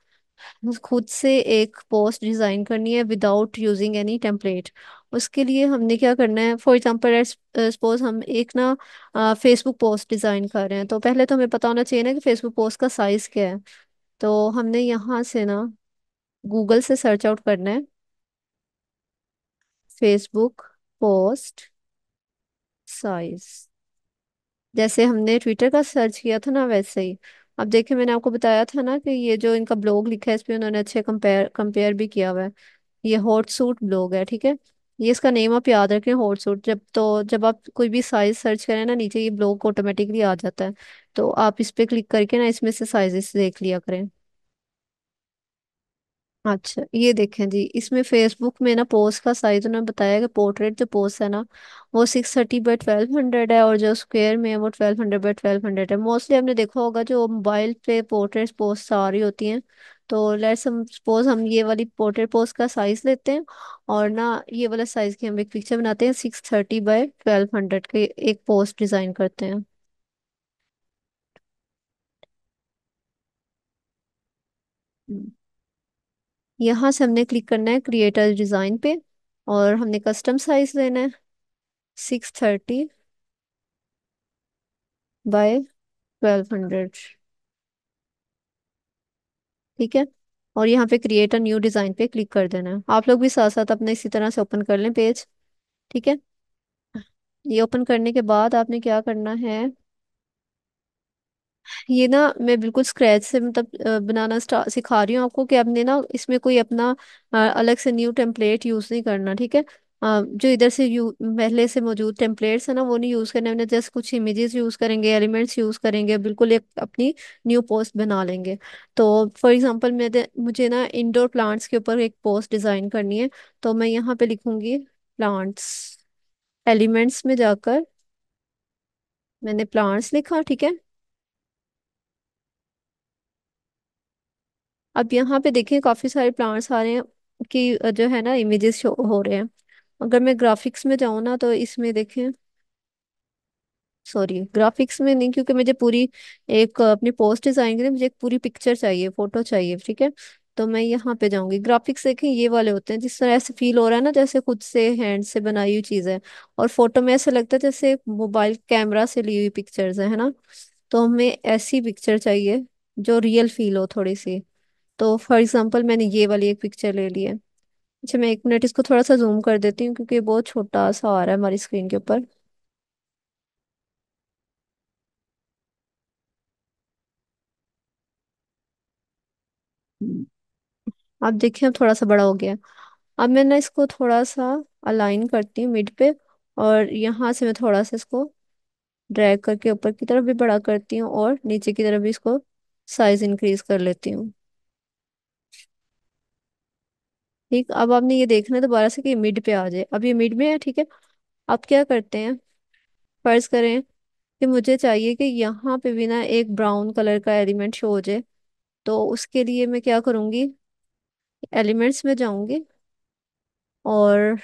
खुद से एक पोस्ट डिजाइन करनी है विदाउट यूजिंग एनी टेम्पलेट उसके लिए हमने क्या करना है फॉर एग्जांपल सपोज हम एक ना फेसबुक पोस्ट डिजाइन कर रहे हैं तो पहले तो हमें पता होना चाहिए ना कि फेसबुक पोस्ट का साइज क्या है तो हमने यहाँ से ना गूगल से सर्च आउट करना है फेसबुक पोस्ट साइज जैसे हमने ट्विटर का सर्च किया था ना वैसे ही अब देखिए मैंने आपको बताया था ना कि ये जो इनका ब्लॉग लिखा है इसमें उन्होंने अच्छे कंपेयर कंपेयर भी किया हुआ है ये हॉट सूट ब्लॉग है ठीक है ये इसका नेम आप याद रखें हॉट सूट जब तो जब आप कोई भी साइज सर्च करें ना नीचे ये ब्लॉग ऑटोमेटिकली आ जाता है तो आप इस पर क्लिक करके ना इसमें से साइजेस देख लिया करें अच्छा ये देखें जी इसमें फेसबुक में ना पोस्ट का साइज उन्होंने बताया कि पोर्ट्रेट जो पोस्ट है ना वो six thirty by twelve hundred है और जो स्क्वायर में है वो twelve hundred by twelve hundred है मोस्टली हमने देखा होगा जो मोबाइल पे पोर्ट्रेट पोस्ट आ रही होती हैं तो लेट्स हम सपोज हम ये वाली पोर्ट्रेट पोस्ट का साइज लेते हैं और ना ये वाला साइज की हम एक पिक्चर बनाते हैं six thirty by twelve hundred की एक पोस्ट डिजाइन करते हैं हम्म। यहाँ से हमने क्लिक करना है क्रिएटर डिज़ाइन पे और हमने कस्टम साइज लेना है six thirty by twelve hundred ठीक है और यहाँ पे क्रिएट न्यू डिज़ाइन पे क्लिक कर देना है आप लोग भी साथ साथ अपने इसी तरह से ओपन कर लें पेज ठीक है ये ओपन करने के बाद आपने क्या करना है ये ना मैं बिल्कुल स्क्रैच से मतलब बनाना सिखा रही हूँ आपको कि आपने ना इसमें कोई अपना अलग से न्यू टेम्पलेट यूज नहीं करना ठीक है जो इधर से यू पहले से मौजूद टेम्पलेट्स है ना वो नहीं यूज करने हमने जस्ट कुछ इमेजेस यूज करेंगे एलिमेंट्स यूज करेंगे बिल्कुल एक अपनी न्यू पोस्ट बना लेंगे तो फॉर एग्जाम्पल मैं मुझे ना इंडोर प्लांट्स के ऊपर एक पोस्ट डिजाइन करनी है तो मैं यहाँ पे लिखूंगी प्लांट्स एलिमेंट्स में जाकर मैंने प्लांट्स लिखा ठीक है अब यहाँ पे देखिए काफी सारे प्लांट्स आ रहे हैं कि जो है ना इमेजेस शो हो रहे हैं अगर मैं ग्राफिक्स में जाऊँ ना तो इसमें देखें सॉरी ग्राफिक्स में नहीं क्योंकि मुझे पूरी एक अपनी पोस्ट डिजाइन के लिए मुझे एक पूरी पिक्चर चाहिए फोटो चाहिए ठीक है तो मैं यहाँ पे जाऊंगी ग्राफिक्स देखें ये वाले होते हैं जिस तरह ऐसे फील हो रहा है ना जैसे खुद से हैंड से बनाई हुई चीज है और फोटो में ऐसा लगता है जैसे मोबाइल कैमरा से ली हुई पिक्चर्स है ना तो हमें ऐसी पिक्चर चाहिए जो रियल फील हो थोड़ी सी तो फॉर एग्जांपल मैंने ये वाली एक पिक्चर ले ली है अच्छा मैं एक मिनट इसको थोड़ा सा जूम कर देती हूँ क्योंकि ये बहुत छोटा सा आ रहा है हमारी स्क्रीन के ऊपर अब देखिए अब थोड़ा सा बड़ा हो गया अब मैं ना इसको थोड़ा सा अलाइन करती हूँ मिड पे और यहाँ से मैं थोड़ा सा इसको ड्रैग करके ऊपर की तरफ भी बड़ा करती हूँ और नीचे की तरफ भी इसको साइज इंक्रीज कर लेती हूँ ठीक अब आपने ये देखना है दोबारा से कि मिड पे आ जाए अब ये मिड में है ठीक है आप क्या करते हैं फर्ज करें कि मुझे चाहिए कि यहाँ पे भी ना एक ब्राउन कलर का एलिमेंट शो हो जाए तो उसके लिए मैं क्या करूँगी एलिमेंट्स में जाऊँगी और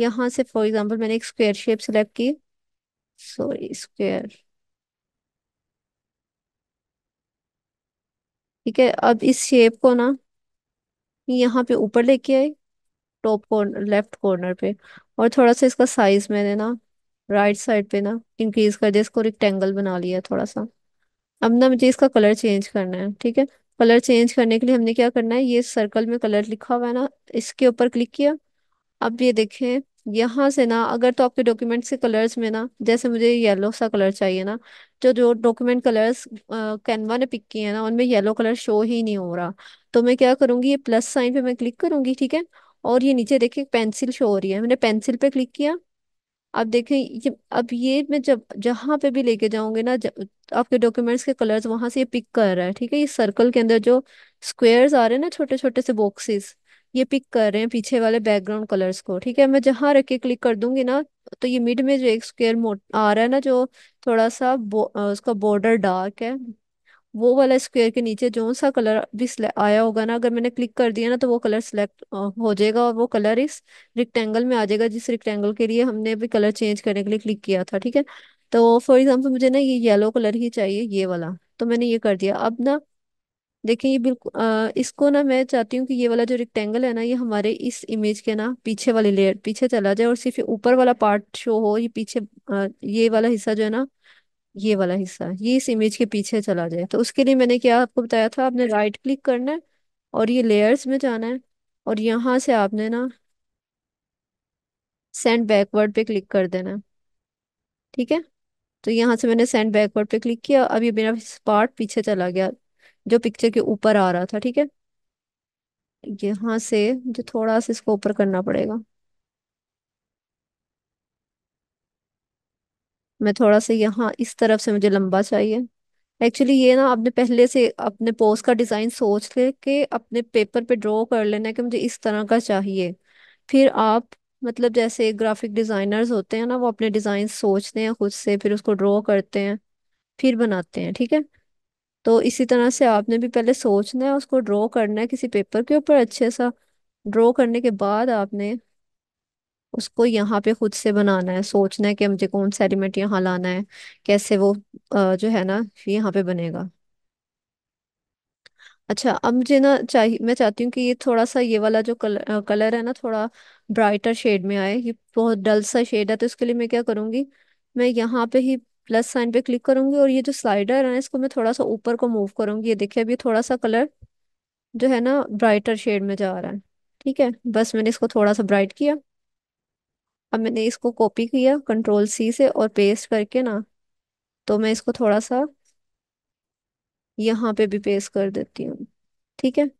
यहाँ से फॉर एग्जांपल मैंने एक स्क्वायर शेप सेलेक्ट की सॉरी स्क्वायर ठीक है अब इस शेप को ना यहाँ पे ऊपर लेके आई टॉप कॉर्नर लेफ्ट कॉर्नर पे और थोड़ा सा इसका साइज मैंने ना राइट साइड पे ना इंक्रीज कर दिया इसको रिक्टेंगल बना लिया थोड़ा सा अब ना मुझे इसका कलर चेंज करना है ठीक है कलर चेंज करने के लिए हमने क्या करना है ये सर्कल में कलर लिखा हुआ है ना इसके ऊपर क्लिक किया अब ये देखें यहाँ से ना अगर तो आपके डॉक्यूमेंट्स के कलर्स में ना जैसे मुझे येलो सा कलर चाहिए ना जो जो डॉक्यूमेंट कलर्स कैनवा ने पिक किए हैं ना उनमें येलो कलर शो ही नहीं हो रहा तो मैं क्या करूंगी ये प्लस साइन पे मैं क्लिक करूंगी ठीक है और ये नीचे देखिए पेंसिल शो हो रही है मैंने पेंसिल पे क्लिक किया अब देखें ये अब ये मैं जब जहाँ पे भी लेके जाऊंगी ना आपके डॉक्यूमेंट्स के कलर्स वहां से ये पिक कर रहा है ठीक है ये सर्कल के अंदर जो स्क्वेयर्स आ रहे हैं ना छोटे छोटे से बॉक्सेस ये पिक कर रहे हैं पीछे वाले बैकग्राउंड कलर्स को ठीक है मैं जहाँ रख के क्लिक कर दूंगी ना तो ये मिड में जो एक स्क्वेयर आ रहा है ना जो थोड़ा सा बो, उसका बॉर्डर डार्क है वो वाला स्क्वायर के नीचे जो सा कलर भी आया होगा ना अगर मैंने क्लिक कर दिया ना तो वो कलर सेलेक्ट हो जाएगा और वो कलर इस रिक्टेंगल में आ जाएगा जिस रिक्टेंगल के लिए हमने अभी कलर चेंज करने के लिए क्लिक किया था ठीक है तो फॉर एग्जाम्पल मुझे ना ये येलो कलर ही चाहिए ये वाला तो मैंने ये कर दिया अब ना देखिए ये बिल्कुल इसको ना मैं चाहती हूँ कि ये वाला जो रेक्टेंगल है ना ये हमारे इस इमेज के ना पीछे वाले लेयर पीछे चला जाए और सिर्फ ऊपर वाला पार्ट शो हो ये पीछे आ, ये वाला हिस्सा जो है ना ये वाला हिस्सा ये इस इमेज के पीछे चला जाए तो उसके लिए मैंने क्या आपको बताया था आपने राइट क्लिक करना है और ये लेयर्स में जाना है और यहाँ से आपने ना सेंड बैकवर्ड पे क्लिक कर देना है ठीक है तो यहाँ से मैंने सेंड बैकवर्ड पे क्लिक किया अब ये मेरा पार्ट पीछे चला गया जो पिक्चर के ऊपर आ रहा था ठीक है यहाँ से जो थोड़ा सा इसको ऊपर करना पड़ेगा मैं थोड़ा सा यहाँ इस तरफ से मुझे लंबा चाहिए एक्चुअली ये ना आपने पहले से अपने पोस्ट का डिज़ाइन सोच ले के अपने पेपर पे ड्रॉ कर लेना है कि मुझे इस तरह का चाहिए फिर आप मतलब जैसे ग्राफिक डिज़ाइनर्स होते हैं ना वो अपने डिज़ाइन सोचते हैं खुद से फिर उसको ड्रॉ करते हैं फिर बनाते हैं ठीक है तो इसी तरह से आपने भी पहले सोचना है उसको ड्रॉ करना है किसी पेपर के ऊपर अच्छे सा ड्रॉ करने के बाद आपने उसको यहाँ पे खुद से बनाना है सोचना है कि मुझे कौन सा एलिमेंट यहाँ लाना है कैसे वो जो है ना यहाँ पे बनेगा अच्छा अब मुझे ना चाहिए मैं चाहती हूँ कि ये थोड़ा सा ये वाला जो कल, कलर है ना थोड़ा ब्राइटर शेड में आए ये बहुत डल सा शेड है तो इसके लिए मैं क्या करूँगी मैं यहाँ पे ही प्लस साइन पे क्लिक करूंगी और ये जो स्लाइडर है ना इसको मैं थोड़ा सा ऊपर को मूव करूंगी ये देखिए अभी थोड़ा सा कलर जो है ना ब्राइटर शेड में जा रहा है ठीक है बस मैंने इसको थोड़ा सा ब्राइट किया अब मैंने इसको कॉपी किया कंट्रोल सी से और पेस्ट करके ना तो मैं इसको थोड़ा सा यहाँ पे भी पेस्ट कर देती हूँ ठीक है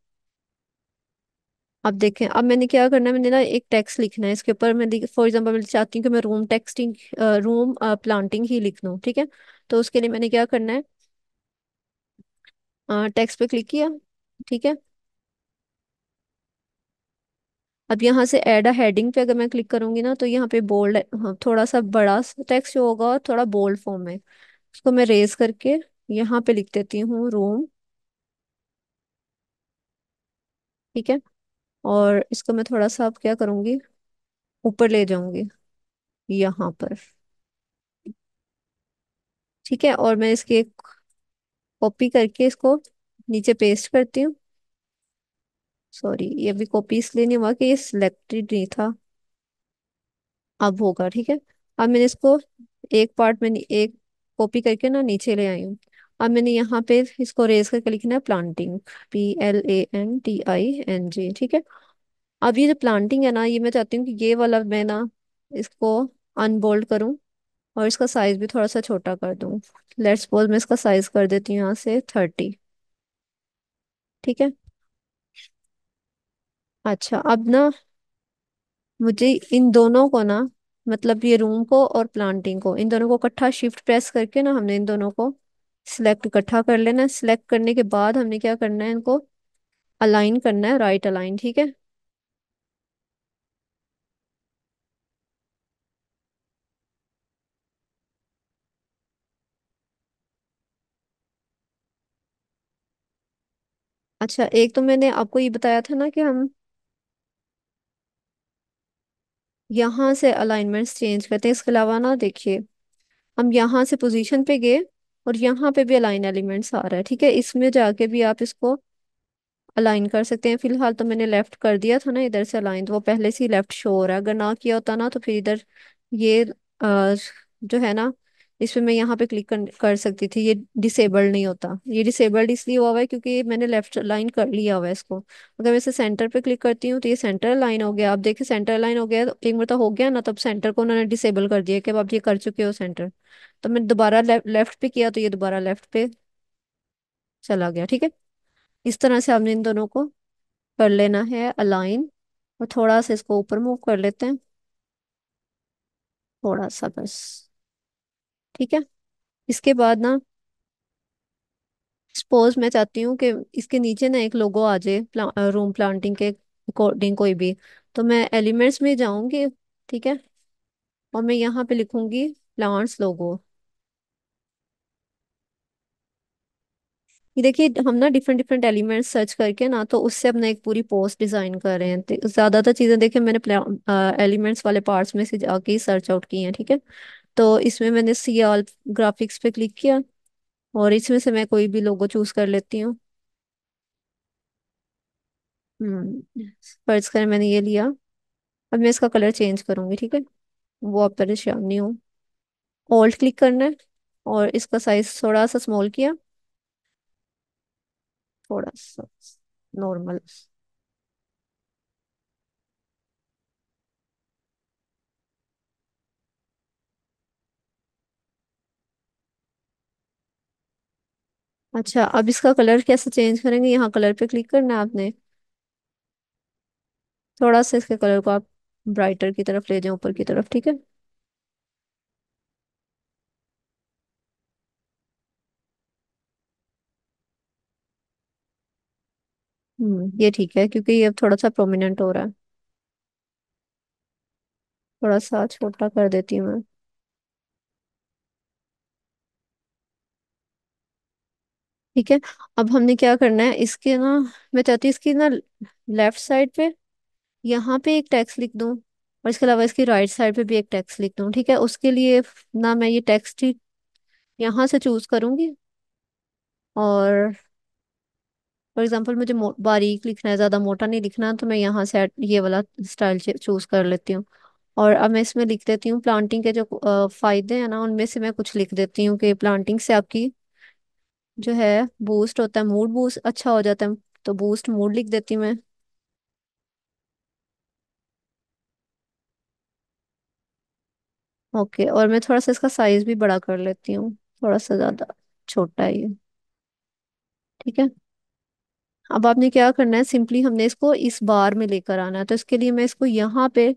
अब देखें अब मैंने क्या करना है मैंने ना एक टेक्स्ट लिखना है इसके ऊपर मैं फॉर एग्जांपल मैं चाहती हूँ कि मैं रूम टेक्सटिंग रूम प्लांटिंग ही लिख लूँ ठीक है तो उसके लिए मैंने क्या करना है टेक्स्ट पे क्लिक किया ठीक है अब यहाँ से एड अ हेडिंग पे अगर मैं क्लिक करूंगी ना तो यहाँ पे बोल्ड हाँ, थोड़ा सा बड़ा टेक्स्ट जो होगा और थोड़ा बोल्ड फॉर्म में इसको मैं रेज करके यहाँ पे लिख देती हूँ रूम ठीक है और इसको मैं थोड़ा सा अब क्या करूंगी ऊपर ले जाऊंगी यहाँ पर ठीक है और मैं इसकी एक कॉपी करके इसको नीचे पेस्ट करती हूँ सॉरी ये भी कॉपी इसलिए नहीं हुआ कि ये सिलेक्टेड नहीं था अब होगा ठीक है अब मैंने इसको एक पार्ट में एक कॉपी करके ना नीचे ले आई हूँ अब मैंने यहाँ पे इसको रेज करके लिखना है planting P L A N T I N G ठीक है अब ये जो प्लांटिंग है ना ये मैं चाहती हूँ कि ये वाला मैं ना इसको अनबोल्ड करूँ और इसका साइज भी थोड़ा सा छोटा कर दूँ लेट्स बोल मैं इसका साइज कर देती हूँ यहाँ से थर्टी ठीक है अच्छा अब ना मुझे इन दोनों को ना मतलब ये रूम को और प्लांटिंग को इन दोनों को इकट्ठा शिफ्ट प्रेस करके ना हमने इन दोनों को सिलेक्ट इकट्ठा कर लेना है सिलेक्ट करने के बाद हमने क्या करना है इनको अलाइन करना है राइट अलाइन ठीक है अच्छा एक तो मैंने आपको ये बताया था ना कि हम यहाँ से अलाइनमेंट्स चेंज करते हैं इसके अलावा ना देखिए हम यहाँ से पोजीशन पे गए और यहाँ पे भी अलाइन एलिमेंट्स आ रहा है ठीक है इसमें जाके भी आप इसको अलाइन कर सकते हैं फिलहाल तो मैंने लेफ्ट कर दिया था ना इधर से अलाइन तो वो पहले से ही लेफ्ट शो हो रहा है अगर ना किया होता ना तो फिर इधर ये आ, जो है ना इस पर मैं यहाँ पे क्लिक कर सकती थी ये डिसेबल्ड नहीं होता ये डिसेबल्ड इसलिए हुआ हुआ है क्योंकि मैंने लेफ्ट लाइन कर लिया हुआ है इसको अगर मैं इसे सेंटर पे क्लिक करती हूँ तो ये सेंटर लाइन हो गया आप देखिए सेंटर लाइन हो गया तो एक मरता हो गया ना तब सेंटर को उन्होंने डिसेबल कर दिया कि अब आप ये कर चुके हो सेंटर तो मैं दोबारा लेफ्ट लेफ्ट पे किया तो ये दोबारा लेफ्ट पे चला गया ठीक है इस तरह से आपने इन दोनों को कर लेना है अलाइन और थोड़ा सा इसको ऊपर मूव कर लेते हैं थोड़ा सा बस ठीक है इसके बाद ना सपोज मैं चाहती हूँ कि इसके नीचे ना एक लोगो आ जाए प्ला, रूम प्लांटिंग के अकॉर्डिंग कोई भी तो मैं एलिमेंट्स में जाऊंगी ठीक है और मैं यहाँ पे लिखूंगी प्लांट्स लोगो ये देखिए हम ना डिफरेंट डिफरेंट एलिमेंट्स सर्च करके ना तो उससे अपना एक पूरी पोस्ट डिजाइन कर रहे हैं तो ज्यादातर चीजें देखिए मैंने एलिमेंट्स वाले पार्ट्स में से जाके सर्च आउट की है ठीक है तो इसमें मैंने सी ऑल ग्राफिक्स पे क्लिक किया और इसमें से मैं कोई भी लोगो चूज कर लेती हूँ हम्म, फर्ज कर मैंने ये लिया अब मैं इसका कलर चेंज करूँगी ठीक है वो अब नहीं हूँ ऑल्ट क्लिक करना है और इसका साइज थोड़ा सा स्मॉल किया थोड़ा सा नॉर्मल अच्छा अब इसका कलर कैसे चेंज करेंगे यहाँ कलर पे क्लिक करना है आपने थोड़ा सा इसके कलर को आप ब्राइटर की तरफ ले जाएं ऊपर की तरफ ठीक है हम्म ये ठीक है क्योंकि ये अब थोड़ा सा प्रोमिनेंट हो रहा है थोड़ा सा छोटा कर देती हूँ मैं ठीक है अब हमने क्या करना है इसके ना मैं चाहती हूँ इसकी ना लेफ्ट साइड पे यहाँ पे एक टैक्स लिख दूँ और इसके अलावा इसकी राइट साइड पे भी एक टैक्स लिख दूँ ठीक है उसके लिए ना मैं ये टैक्स ही यहाँ से चूज करूँगी और फॉर एग्जाम्पल मुझे बारीक लिखना है ज़्यादा मोटा नहीं लिखना तो मैं यहाँ से ये वाला स्टाइल चूज कर लेती हूँ और अब मैं इसमें लिख देती हूँ प्लांटिंग के जो फ़ायदे हैं ना उनमें से मैं कुछ लिख देती हूँ कि प्लांटिंग से आपकी जो है बूस्ट होता है मूड बूस्ट अच्छा हो जाता है तो बूस्ट मूड लिख देती मैं ओके और मैं थोड़ा सा इसका साइज भी बड़ा कर लेती हूँ थोड़ा सा ज्यादा छोटा है ये ठीक है अब आपने क्या करना है सिंपली हमने इसको इस बार में लेकर आना है तो इसके लिए मैं इसको यहाँ पे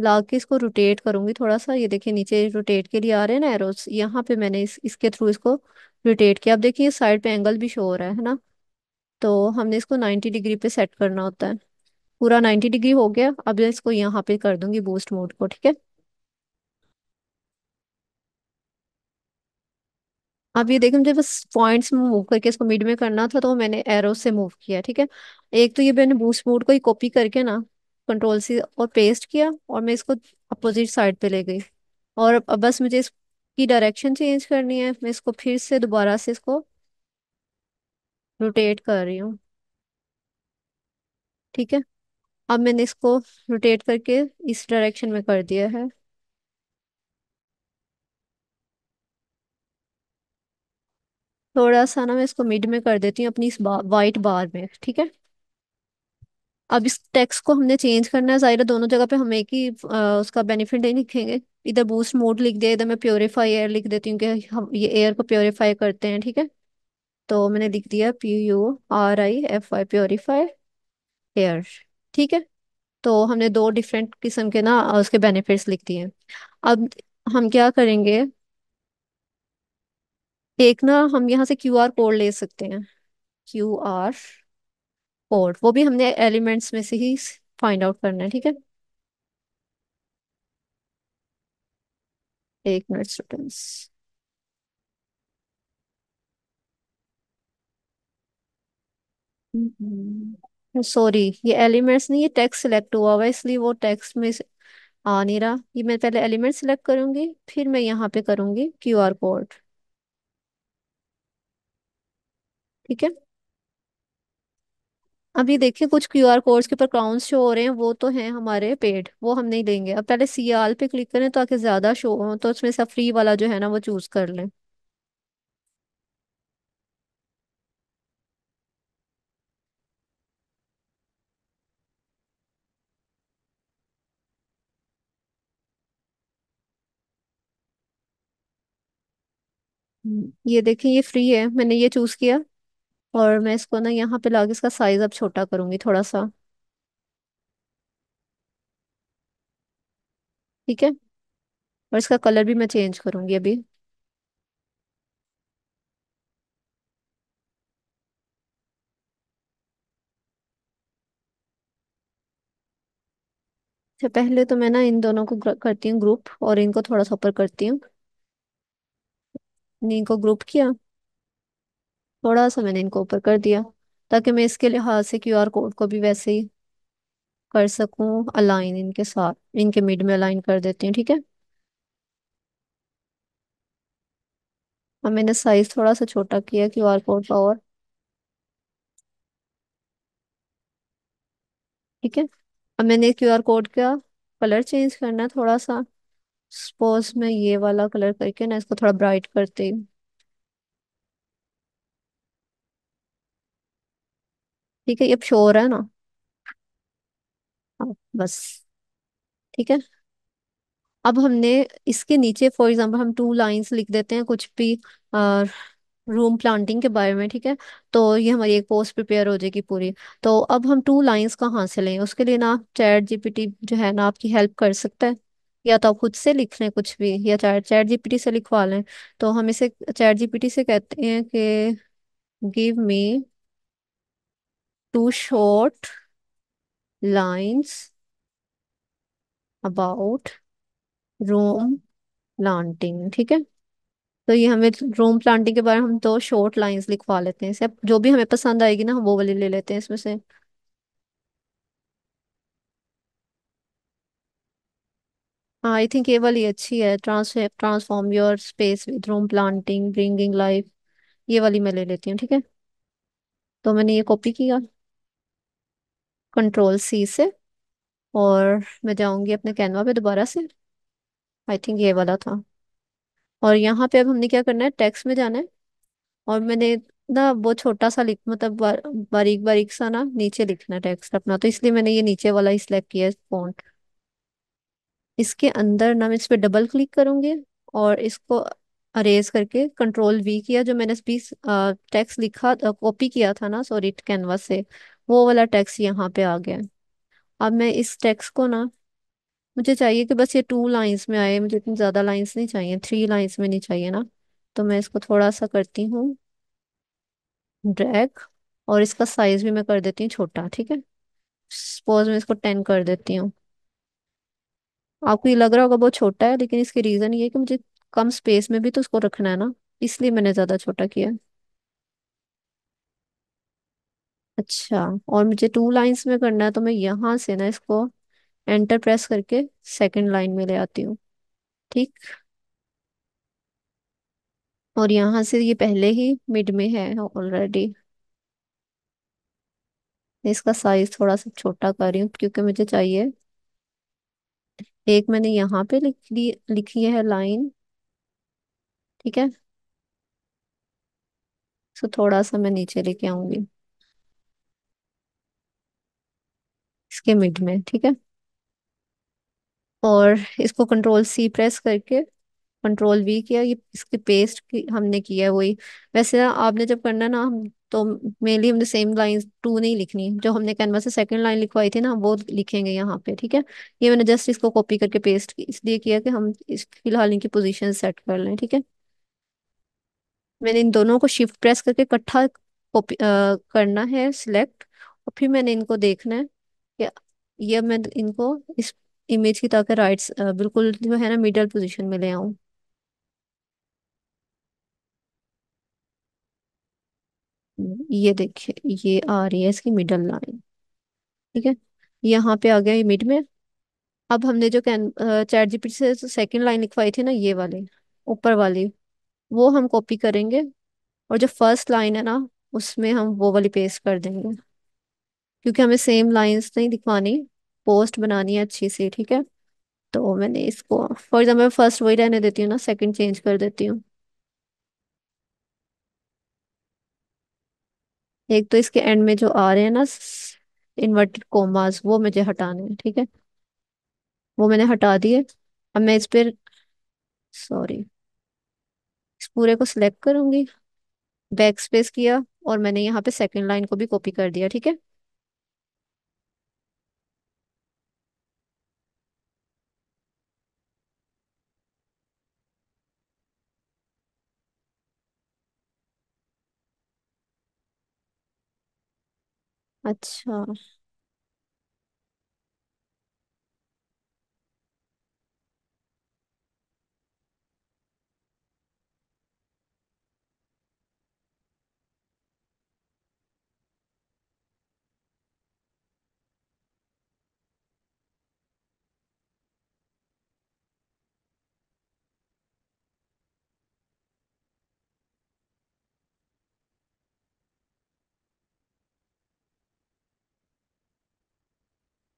ला के इसको रोटेट करूंगी थोड़ा सा ये देखिए नीचे रोटेट के लिए आ रहे हैं ना एरोस यहाँ पे मैंने इस इसके थ्रू इसको रोटेट किया आप देखिए साइड पे एंगल भी शो हो रहा है ना तो हमने इसको 90 डिग्री पे सेट करना होता है पूरा 90 डिग्री हो गया अब इसको यहाँ पे कर दूंगी बूस्ट मोड को ठीक है अब ये देखें जब पॉइंट्स में मूव करके इसको मिड में करना था तो मैंने एरो से मूव किया ठीक है एक तो ये मैंने बूस्ट मोड को ही कॉपी करके ना कंट्रोल से और पेस्ट किया और मैं इसको अपोजिट साइड पे ले गई और अब बस मुझे इस की डायरेक्शन चेंज करनी है मैं इसको फिर से दोबारा से इसको रोटेट कर रही हूँ ठीक है अब मैंने इसको रोटेट करके इस डायरेक्शन में कर दिया है थोड़ा सा ना मैं इसको मिड में कर देती हूँ अपनी इस बा, वाइट बार में ठीक है अब इस टेक्स्ट को हमने चेंज करना है ज़ाहिर दोनों जगह पे हम एक ही उसका बेनिफिट नहीं लिखेंगे इधर बूस्ट मोड लिख दिया इधर मैं प्योरीफाई एयर लिख देती हूँ कि हम ये एयर को प्योरीफाई करते हैं ठीक है तो मैंने लिख दिया P U R I F I purify air ठीक है तो हमने दो डिफरेंट किस्म के ना उसके बेनिफिट्स लिख दिए अब हम क्या करेंगे एक ना हम यहाँ से क्यू आर कोड ले सकते हैं क्यू आर कोड वो भी हमने एलिमेंट्स में से ही फाइंड आउट करना है ठीक है एक मिनट स्टूडेंट्स हम्म, सॉरी ये एलिमेंट्स नहीं ये टेक्स्ट सिलेक्ट हुआ हुआ इसलिए वो टेक्स्ट में आ नहीं रहा ये मैं पहले एलिमेंट सिलेक्ट करूंगी फिर मैं यहाँ पे करूंगी क्यूआर कोड ठीक है अभी देखिए कुछ क्यू आर कोड्स के ऊपर क्राउन्स शो हो रहे हैं वो तो हैं हमारे पेड वो हम नहीं देंगे अब पहले सियाल पे क्लिक करें तो आखिर ज्यादा शो हो तो उसमें से फ्री वाला जो है ना वो चूज कर लें हम्म, ये देखें ये फ्री है मैंने ये चूज किया और मैं इसको ना यहाँ पे लाके इसका साइज अब छोटा करूंगी थोड़ा सा ठीक है और इसका कलर भी मैं चेंज करूंगी अभी अच्छा पहले तो मैं ना इन दोनों को करती हूँ ग्रुप और इनको थोड़ा सा ऊपर करती हूँ इनको ग्रुप किया थोड़ा सा मैंने इनको ऊपर कर दिया ताकि मैं इसके लिहाज से क्यू आर कोड को भी वैसे ही कर सकूं अलाइन इनके साथ इनके मिड में अलाइन कर देती हूँ ठीक है अब मैंने साइज थोड़ा सा छोटा किया क्यू आर कोड का और ठीक है अब मैंने क्यू आर कोड का कलर चेंज करना है थोड़ा सा सपोज मैं ये वाला कलर करके ना इसको थोड़ा ब्राइट करती हूँ ठीक है ये शो है ना हाँ, बस ठीक है अब हमने इसके नीचे फॉर एग्जांपल हम टू लाइंस लिख देते हैं कुछ भी रूम प्लांटिंग के बारे में ठीक है तो ये हमारी एक पोस्ट प्रिपेयर हो जाएगी पूरी तो अब हम टू लाइंस कहाँ से लें उसके लिए ना चैट जीपीटी जो है ना आपकी हेल्प कर सकता है या तो आप खुद से लिख लें कुछ भी या चैट चैट जीपीटी से लिखवा लें तो हम इसे चैट जीपीटी से कहते हैं कि give me two short lines about room planting ठीक है तो ये हमें रोम प्लांटिंग के बारे में हम दो शॉर्ट लाइंस लिखवा लेते हैं इसे जो भी हमें पसंद आएगी ना हम वो वाली ले लेते हैं इसमें से हाँ आई थिंक ये वाली अच्छी है transform your space with room planting bringing life ये वाली मैं ले लेती हूँ ठीक है तो मैंने ये कॉपी किया कंट्रोल सी से और मैं जाऊंगी अपने कैनवा पे दोबारा से आई थिंक ये वाला था और यहाँ पे अब हमने क्या करना है टेक्स्ट में जाना है और मैंने ना वो छोटा सा लिख मतलब बार, बारीक बारीक सा ना नीचे लिखना टेक्स्ट अपना तो इसलिए मैंने ये नीचे वाला ही सिलेक्ट किया है फॉन्ट इसके अंदर ना मैं इस पर डबल क्लिक करूंगी और इसको अरेज करके कंट्रोल वी किया जो मैंने टेक्स्ट लिखा कॉपी किया था ना सॉरी कैनवास से वो वाला टैक्स यहाँ पे आ गया है अब मैं इस टैक्स को ना मुझे चाहिए कि बस ये टू लाइंस में आए मुझे इतनी ज़्यादा लाइंस नहीं चाहिए थ्री लाइंस में नहीं चाहिए ना तो मैं इसको थोड़ा सा करती हूँ ड्रैग और इसका साइज भी मैं कर देती हूँ छोटा ठीक है सपोज मैं इसको टेन कर देती हूँ आपको ये लग रहा होगा बहुत छोटा है लेकिन इसकी रीज़न ये है कि मुझे कम स्पेस में भी तो उसको रखना है ना इसलिए मैंने ज़्यादा छोटा किया है अच्छा और मुझे टू लाइंस में करना है तो मैं यहाँ से ना इसको एंटर प्रेस करके सेकंड लाइन में ले आती हूँ ठीक और यहाँ से ये पहले ही मिड में है ऑलरेडी इसका साइज थोड़ा सा छोटा कर रही हूँ क्योंकि मुझे चाहिए एक मैंने यहाँ पे लिख ली लिखी है लाइन ठीक है सो तो थोड़ा सा मैं नीचे लेके आऊंगी इसके मिड में ठीक है और इसको कंट्रोल सी प्रेस करके कंट्रोल वी किया ये इसके पेस्ट की हमने किया है वही वैसे ना आपने जब करना ना हम तो मेनली हमने सेम लाइन टू नहीं लिखनी जो हमने कैनवास से सेकंड लाइन लिखवाई थी ना वो लिखेंगे यहाँ पे ठीक है ये मैंने जस्ट इसको कॉपी करके पेस्ट की इसलिए किया कि हम इस फिलहाल इनकी पोजीशन सेट कर लें ठीक है मैंने इन दोनों को शिफ्ट प्रेस करके इकट्ठा कॉपी करना है सिलेक्ट और फिर मैंने इनको देखना है या ये मैं इनको इस इमेज की ताकि राइट बिल्कुल जो है ना मिडल पोजीशन में ले आऊ ये देखिए ये आ रही है इसकी मिडल लाइन ठीक है यहाँ पे आ गया ये मिड में अब हमने जो कैन चैट जीपीटी से सेकंड लाइन लिखवाई थी ना ये वाली ऊपर वाली वो हम कॉपी करेंगे और जो फर्स्ट लाइन है ना उसमें हम वो वाली पेस्ट कर देंगे क्योंकि हमें सेम लाइंस नहीं दिखवानी पोस्ट बनानी है अच्छी सी ठीक है तो मैंने इसको फॉर एग्जाम्पल फर्स्ट वही रहने देती हूँ ना सेकंड चेंज कर देती हूँ एक तो इसके एंड में जो आ रहे हैं ना इन्वर्टेड कोमास वो मुझे हटाने हैं ठीक है वो मैंने हटा दिए अब मैं इस पर सॉरी इस पूरे को सिलेक्ट करूंगी बैक स्पेस किया और मैंने यहाँ पे सेकंड लाइन को भी कॉपी कर दिया ठीक है अच्छा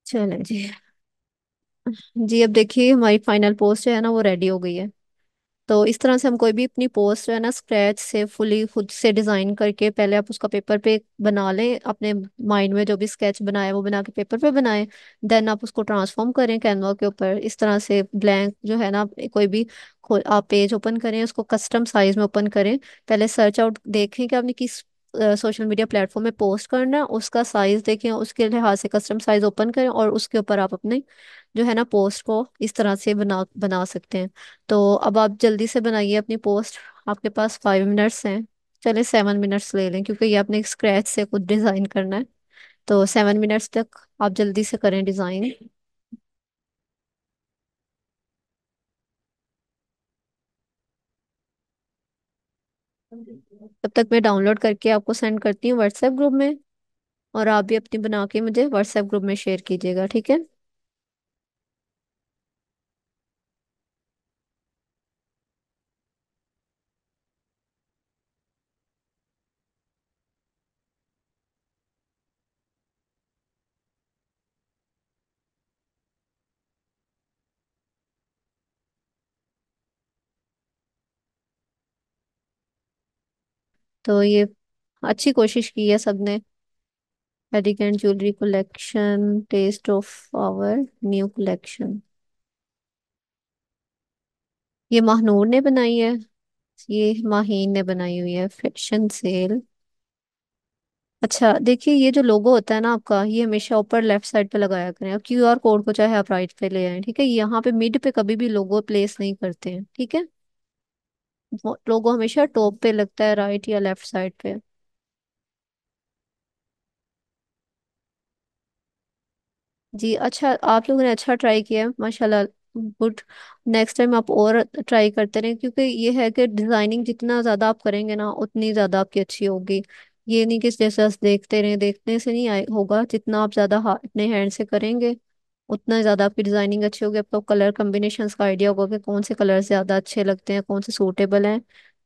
चले जी जी अब देखिए हमारी फाइनल पोस्ट है ना वो रेडी हो गई है तो इस तरह से हम कोई भी अपनी पोस्ट है ना स्क्रैच से फुली खुद से डिज़ाइन करके पहले आप उसका पेपर पे बना लें अपने माइंड में जो भी स्केच बनाया वो बना के पेपर पे बनाएं देन आप उसको ट्रांसफॉर्म करें कैनवा के ऊपर इस तरह से ब्लैंक जो है ना कोई भी आप पेज ओपन करें उसको कस्टम साइज में ओपन करें पहले सर्च आउट देखें कि आपने किस सोशल मीडिया प्लेटफॉर्म में पोस्ट करना है उसका साइज़ देखें उसके लिहाज से कस्टम साइज़ ओपन करें और उसके ऊपर आप अपने जो है ना पोस्ट को इस तरह से बना बना सकते हैं तो अब आप जल्दी से बनाइए अपनी पोस्ट आपके पास फाइव मिनट्स हैं चले सेवन मिनट्स ले लें क्योंकि ये आपने स्क्रैच से खुद डिज़ाइन करना है तो सेवन मिनट्स तक आप जल्दी से करें डिज़ाइन Thank you. तब तक मैं डाउनलोड करके आपको सेंड करती हूँ व्हाट्सएप ग्रुप में और आप भी अपनी बना के मुझे व्हाट्सएप ग्रुप में शेयर कीजिएगा ठीक है तो ये अच्छी कोशिश की है सबने एडिक jewellery collection taste of our new collection ये महानूर ने बनाई है ये माहीन ने बनाई हुई है फैशन सेल अच्छा देखिए ये जो लोगो होता है ना आपका ये हमेशा ऊपर लेफ्ट साइड पे लगाया करें अब क्यू आर कोड को चाहे आप राइट पे ले आए ठीक है यहाँ पे मिड पे कभी भी लोगो प्लेस नहीं करते हैं ठीक है लोगो हमेशा टॉप पे लगता है राइट या लेफ्ट साइड पे जी अच्छा आप लोगों ने अच्छा ट्राई किया माशाल्लाह गुड नेक्स्ट टाइम आप और ट्राई करते रहें क्योंकि ये है कि डिजाइनिंग जितना ज्यादा आप करेंगे ना उतनी ज्यादा आपकी अच्छी होगी ये नहीं कि जैसे देखते रहे देखने से नहीं आए होगा जितना आप ज्यादा अपने हैंड से करेंगे उतना ज़्यादा आपकी डिज़ाइनिंग अच्छी होगी आपको तो कलर कॉम्बिनेशन का आइडिया होगा कि कौन से कलर ज़्यादा अच्छे लगते हैं कौन से सूटेबल हैं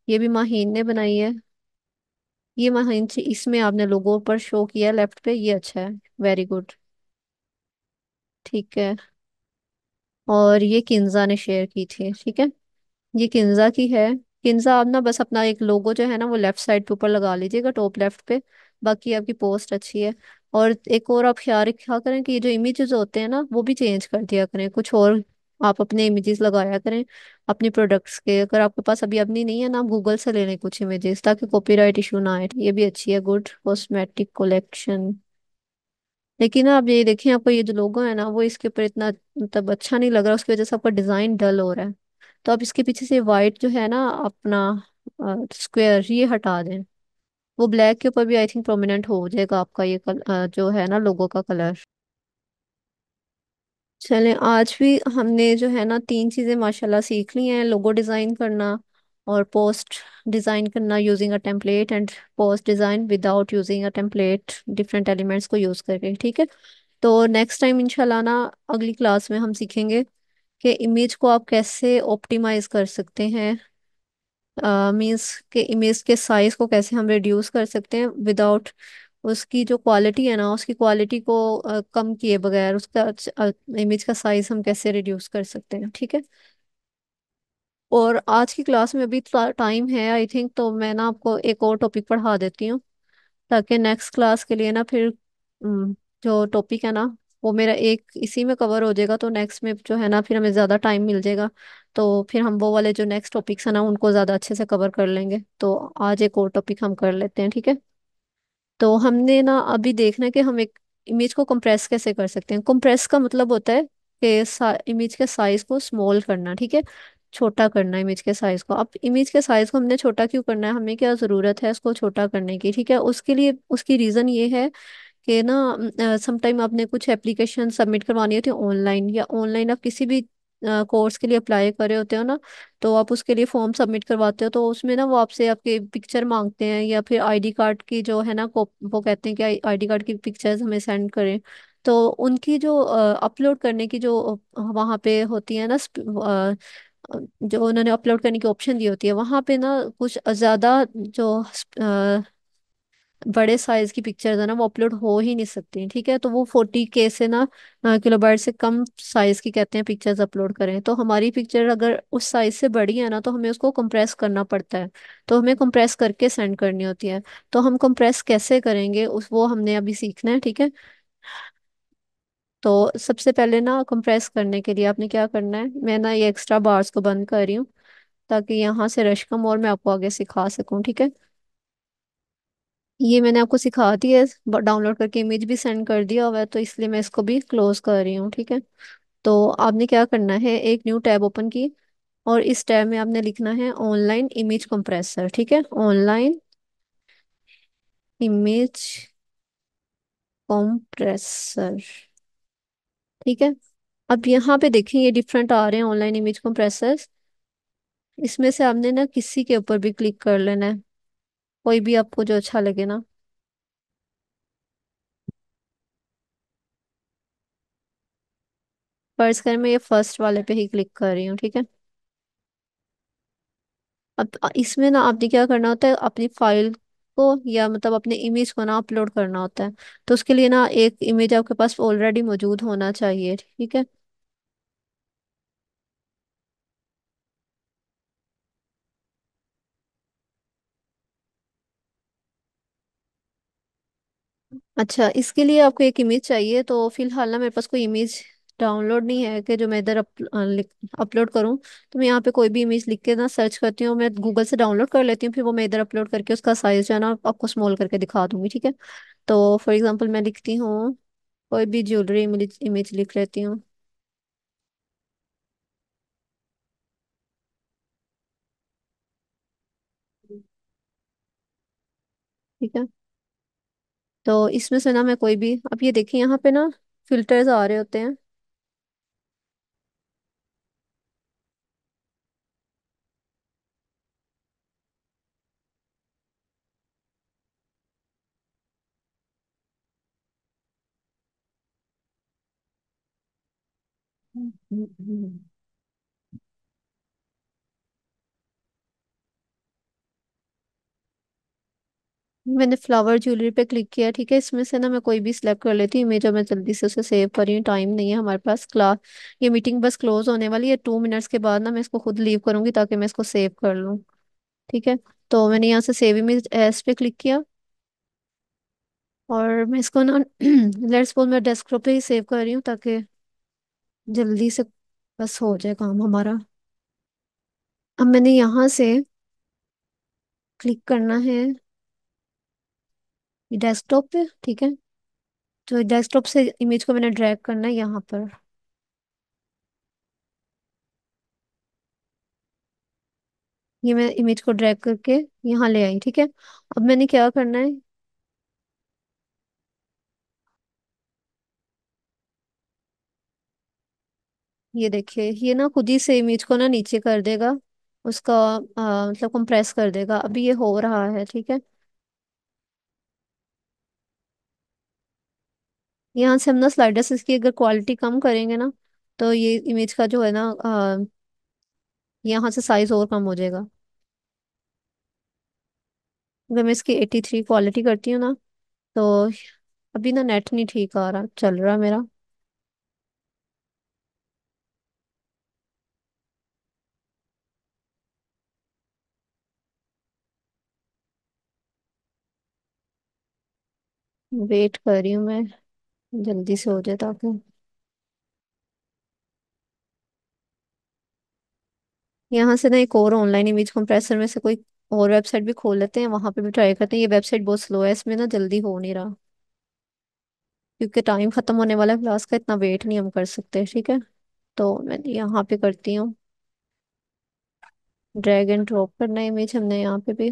ये भी माहीन ने बनाई है ये माहीन इसमें आपने लोगों पर शो किया लेफ्ट पे ये अच्छा है वेरी गुड ठीक है और ये किन्जा ने शेयर की थी ठीक है ये किन्जा की है किन्जा आप ना बस अपना एक लोगो जो है ना वो लेफ्ट साइड पे ऊपर लगा लीजिएगा टॉप लेफ्ट पे बाकी आपकी पोस्ट अच्छी है और एक और आप ख्याल रखा करें कि ये जो इमेजेस होते हैं ना वो भी चेंज कर दिया करें कुछ और आप अपने इमेजेस लगाया करें अपने प्रोडक्ट्स के अगर आपके पास अभी अपनी नहीं है ना आप गूगल से ले लें कुछ इमेजेस ताकि कॉपीराइट इशू ना आए ये भी अच्छी है गुड कॉस्मेटिक कलेक्शन लेकिन आप ये देखें आपको ये जो लोगो है ना वो इसके ऊपर इतना मतलब अच्छा नहीं लग रहा उसकी वजह से आपका डिजाइन डल हो रहा है तो आप इसके पीछे से वाइट जो है ना अपना स्क्वेयर ये हटा दें वो ब्लैक के ऊपर भी आई थिंक प्रोमिनेंट हो जाएगा आपका ये कल, जो है ना लोगों का कलर चलें आज भी हमने जो है ना तीन चीज़ें माशाल्लाह सीख ली हैं लोगो डिज़ाइन करना और पोस्ट डिज़ाइन करना using a template and post design without using a template different elements को यूज़ करके ठीक है तो नेक्स्ट टाइम इनशाला ना अगली क्लास में हम सीखेंगे कि इमेज को आप कैसे ऑप्टिमाइज़ कर सकते हैं मीन्स के इमेज के साइज को कैसे हम रिड्यूस कर सकते हैं विदाउट उसकी जो क्वालिटी है ना उसकी क्वालिटी को uh, कम किए बगैर उसका इमेज का साइज हम कैसे रिड्यूस कर सकते हैं ठीक है और आज की क्लास में अभी टाइम है आई थिंक तो मैं ना आपको एक और टॉपिक पढ़ा देती हूँ ताकि नेक्स्ट क्लास के लिए ना फिर जो टॉपिक है ना वो मेरा एक इसी में कवर हो जाएगा तो नेक्स्ट में जो है ना फिर हमें ज़्यादा टाइम मिल जाएगा तो फिर हम वो वाले जो नेक्स्ट टॉपिक्स है ना उनको ज़्यादा अच्छे से कवर कर लेंगे तो आज एक और टॉपिक हम कर लेते हैं ठीक है तो हमने ना अभी देखना है कि हम एक इमेज को कंप्रेस कैसे कर सकते हैं कंप्रेस का मतलब होता है कि इमेज के साइज को स्मॉल करना ठीक है छोटा करना है इमेज के साइज को अब इमेज के साइज को हमने छोटा क्यों करना है हमें क्या जरूरत है इसको छोटा करने की ठीक है उसके लिए उसकी रीजन ये है कि ना समटाइम आपने कुछ एप्लीकेशन सबमिट करवानी होती है ऑनलाइन या ऑनलाइन आप किसी भी कोर्स के लिए अप्लाई कर रहे होते हो ना तो आप उसके लिए फॉर्म सबमिट करवाते हो तो उसमें ना वो आपसे आपके पिक्चर मांगते हैं या फिर आईडी कार्ड की जो है ना वो कहते हैं कि आईडी कार्ड की पिक्चर्स हमें सेंड करें तो उनकी जो अपलोड करने की जो वहाँ पे होती है ना जो उन्होंने अपलोड करने की ऑप्शन दी होती है वहाँ पे ना कुछ ज़्यादा जो आ, बड़े साइज की पिक्चर है ना वो अपलोड हो ही नहीं सकती ठीक है तो वो फोर्टी के से ना किलोबाइट से कम साइज की कहते हैं पिक्चर्स अपलोड करें तो हमारी पिक्चर अगर उस साइज से बड़ी है ना तो हमें उसको कंप्रेस करना पड़ता है तो हमें कंप्रेस करके सेंड करनी होती है तो हम कंप्रेस कैसे करेंगे उस वो हमने अभी सीखना है ठीक है तो सबसे पहले ना कंप्रेस करने के लिए आपने क्या करना है मैं ना ये एक्स्ट्रा बार्स को बंद कर रही हूँ ताकि यहाँ से रश कम और मैं आपको आगे सिखा सकूँ ठीक है ये मैंने आपको सिखा दी है डाउनलोड करके इमेज भी सेंड कर दिया हुआ है तो इसलिए मैं इसको भी क्लोज कर रही हूँ ठीक है तो आपने क्या करना है एक न्यू टैब ओपन की और इस टैब में आपने लिखना है ऑनलाइन इमेज कंप्रेसर ठीक है ऑनलाइन इमेज कंप्रेसर ठीक है अब यहाँ पे देखें ये डिफरेंट आ रहे हैं ऑनलाइन इमेज कंप्रेसर इसमें से आपने ना किसी के ऊपर भी क्लिक कर लेना है कोई भी आपको जो अच्छा लगे ना फर्स्ट कर मैं ये फर्स्ट वाले पे ही क्लिक कर रही हूँ ठीक है अब इसमें ना आपने क्या करना होता है अपनी फाइल को या मतलब अपने इमेज को ना अपलोड करना होता है तो उसके लिए ना एक इमेज आपके पास ऑलरेडी मौजूद होना चाहिए ठीक है अच्छा इसके लिए आपको एक इमेज चाहिए तो फिलहाल ना मेरे पास कोई इमेज डाउनलोड नहीं है कि जो मैं इधर अपलोड करूं तो मैं यहाँ पे कोई भी इमेज लिख के ना सर्च करती हूँ मैं गूगल से डाउनलोड कर लेती हूँ फिर वो मैं इधर अपलोड करके उसका साइज जो है ना आपको स्मॉल करके दिखा दूंगी ठीक है तो फॉर एग्जाम्पल मैं लिखती हूँ कोई भी ज्वेलरी इमेज लिख लेती हूँ ठीक है तो इसमें से ना मैं कोई भी अब ये देखिए यहाँ पे ना फिल्टर्स आ रहे होते हैं हम्म, हम्म, हम्म। मैंने फ्लावर ज्वेलरी पे क्लिक किया ठीक है इसमें से ना मैं कोई भी सिलेक्ट कर लेती हूँ इमेज और मैं जल्दी से उसे सेव कर रही हूँ टाइम नहीं है हमारे पास क्लास ये मीटिंग बस क्लोज होने वाली है टू मिनट्स के बाद ना मैं इसको खुद लीव करूंगी ताकि मैं इसको सेव कर लूँ ठीक है तो मैंने यहाँ से सेव इमेज एस पे क्लिक किया और मैं इसको ना लेट्स बोल मैं डेस्कटॉप पे ही सेव कर रही हूँ ताकि जल्दी से बस हो जाए काम हमारा अब मैंने यहाँ से क्लिक करना है ये डेस्कटॉप पे ठीक है तो डेस्कटॉप से इमेज को मैंने ड्रैग करना है यहाँ पर ये मैं इमेज को ड्रैग करके यहाँ ले आई ठीक है अब मैंने क्या करना है ये देखिए ये ना खुद ही से इमेज को ना नीचे कर देगा उसका मतलब कंप्रेस कर देगा अभी ये हो रहा है ठीक है यहाँ से हम ना स्लाइडर्स इसकी अगर क्वालिटी कम करेंगे ना तो ये इमेज का जो है ना आ, यहाँ से साइज और कम हो जाएगा अगर मैं इसकी एटी थ्री क्वालिटी करती हूँ ना तो अभी ना नेट नहीं ठीक आ रहा चल रहा मेरा वेट कर रही हूँ मैं जल्दी से हो जाए ताकि तो यहाँ से ना एक और ऑनलाइन इमेज कंप्रेसर में से कोई और वेबसाइट भी खोल लेते हैं वहां पे भी ट्राई करते हैं ये वेबसाइट बहुत स्लो है इसमें ना जल्दी हो नहीं रहा क्योंकि टाइम खत्म होने वाला है क्लास का इतना वेट नहीं हम कर सकते ठीक है तो मैं यहाँ पे करती हूँ ड्रैग एंड ड्रॉप करना इमेज हमने यहाँ पे भी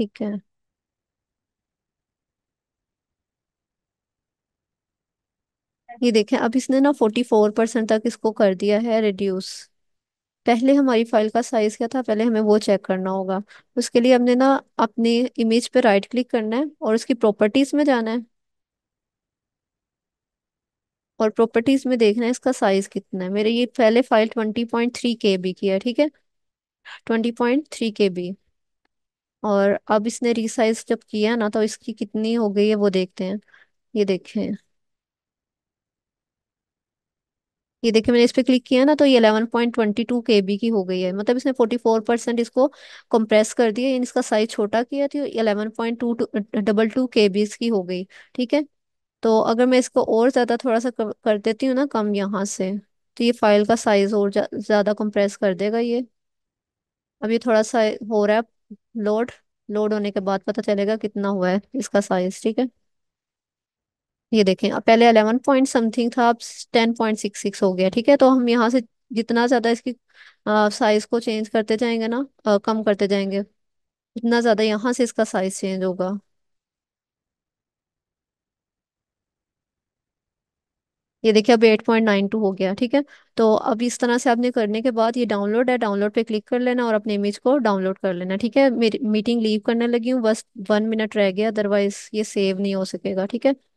ठीक है ये देखें अब इसने ना फोर्टी फोर परसेंट तक इसको कर दिया है रिड्यूस पहले हमारी फाइल का साइज क्या था पहले हमें वो चेक करना होगा उसके लिए हमने ना अपने इमेज पे राइट क्लिक करना है और उसकी प्रॉपर्टीज में जाना है और प्रॉपर्टीज में देखना है इसका साइज कितना है मेरे ये पहले file twenty point three K B की है ठीक है twenty point three K B और अब इसने रिसाइज जब किया ना तो इसकी कितनी हो गई है वो देखते हैं ये देखें ये देखिए मैंने इस पर क्लिक किया ना तो ये point twenty two K B की हो गई है मतलब इसने फोर्टी फोर परसेंट इसको कंप्रेस कर दिया यानी इसका साइज छोटा किया थी point two double two K B की हो गई ठीक है तो अगर मैं इसको और ज़्यादा थोड़ा सा कर, कर देती हूँ ना कम यहाँ से तो ये फाइल का साइज और ज़्यादा जा, कंप्रेस कर देगा ये अब ये थोड़ा सा हो रहा है लोड लोड होने के बाद पता चलेगा कितना हुआ है इसका साइज ठीक है ये देखें अब पहले अलेवन पॉइंट समथिंग था अब टेन पॉइंट सिक्स सिक्स हो गया ठीक है तो हम यहाँ से जितना ज़्यादा इसकी साइज को चेंज करते जाएंगे ना आ, कम करते जाएंगे उतना ज़्यादा यहाँ से इसका साइज चेंज होगा ये देखिए अब एट पॉइंट नाइन टू हो गया ठीक है तो अब इस तरह से आपने करने के बाद ये डाउनलोड है डाउनलोड पे क्लिक कर लेना और अपने इमेज को डाउनलोड कर लेना ठीक है मेरी मीटिंग लीव करने लगी हूँ बस वन मिनट रह गया अदरवाइज ये सेव नहीं हो सकेगा ठीक है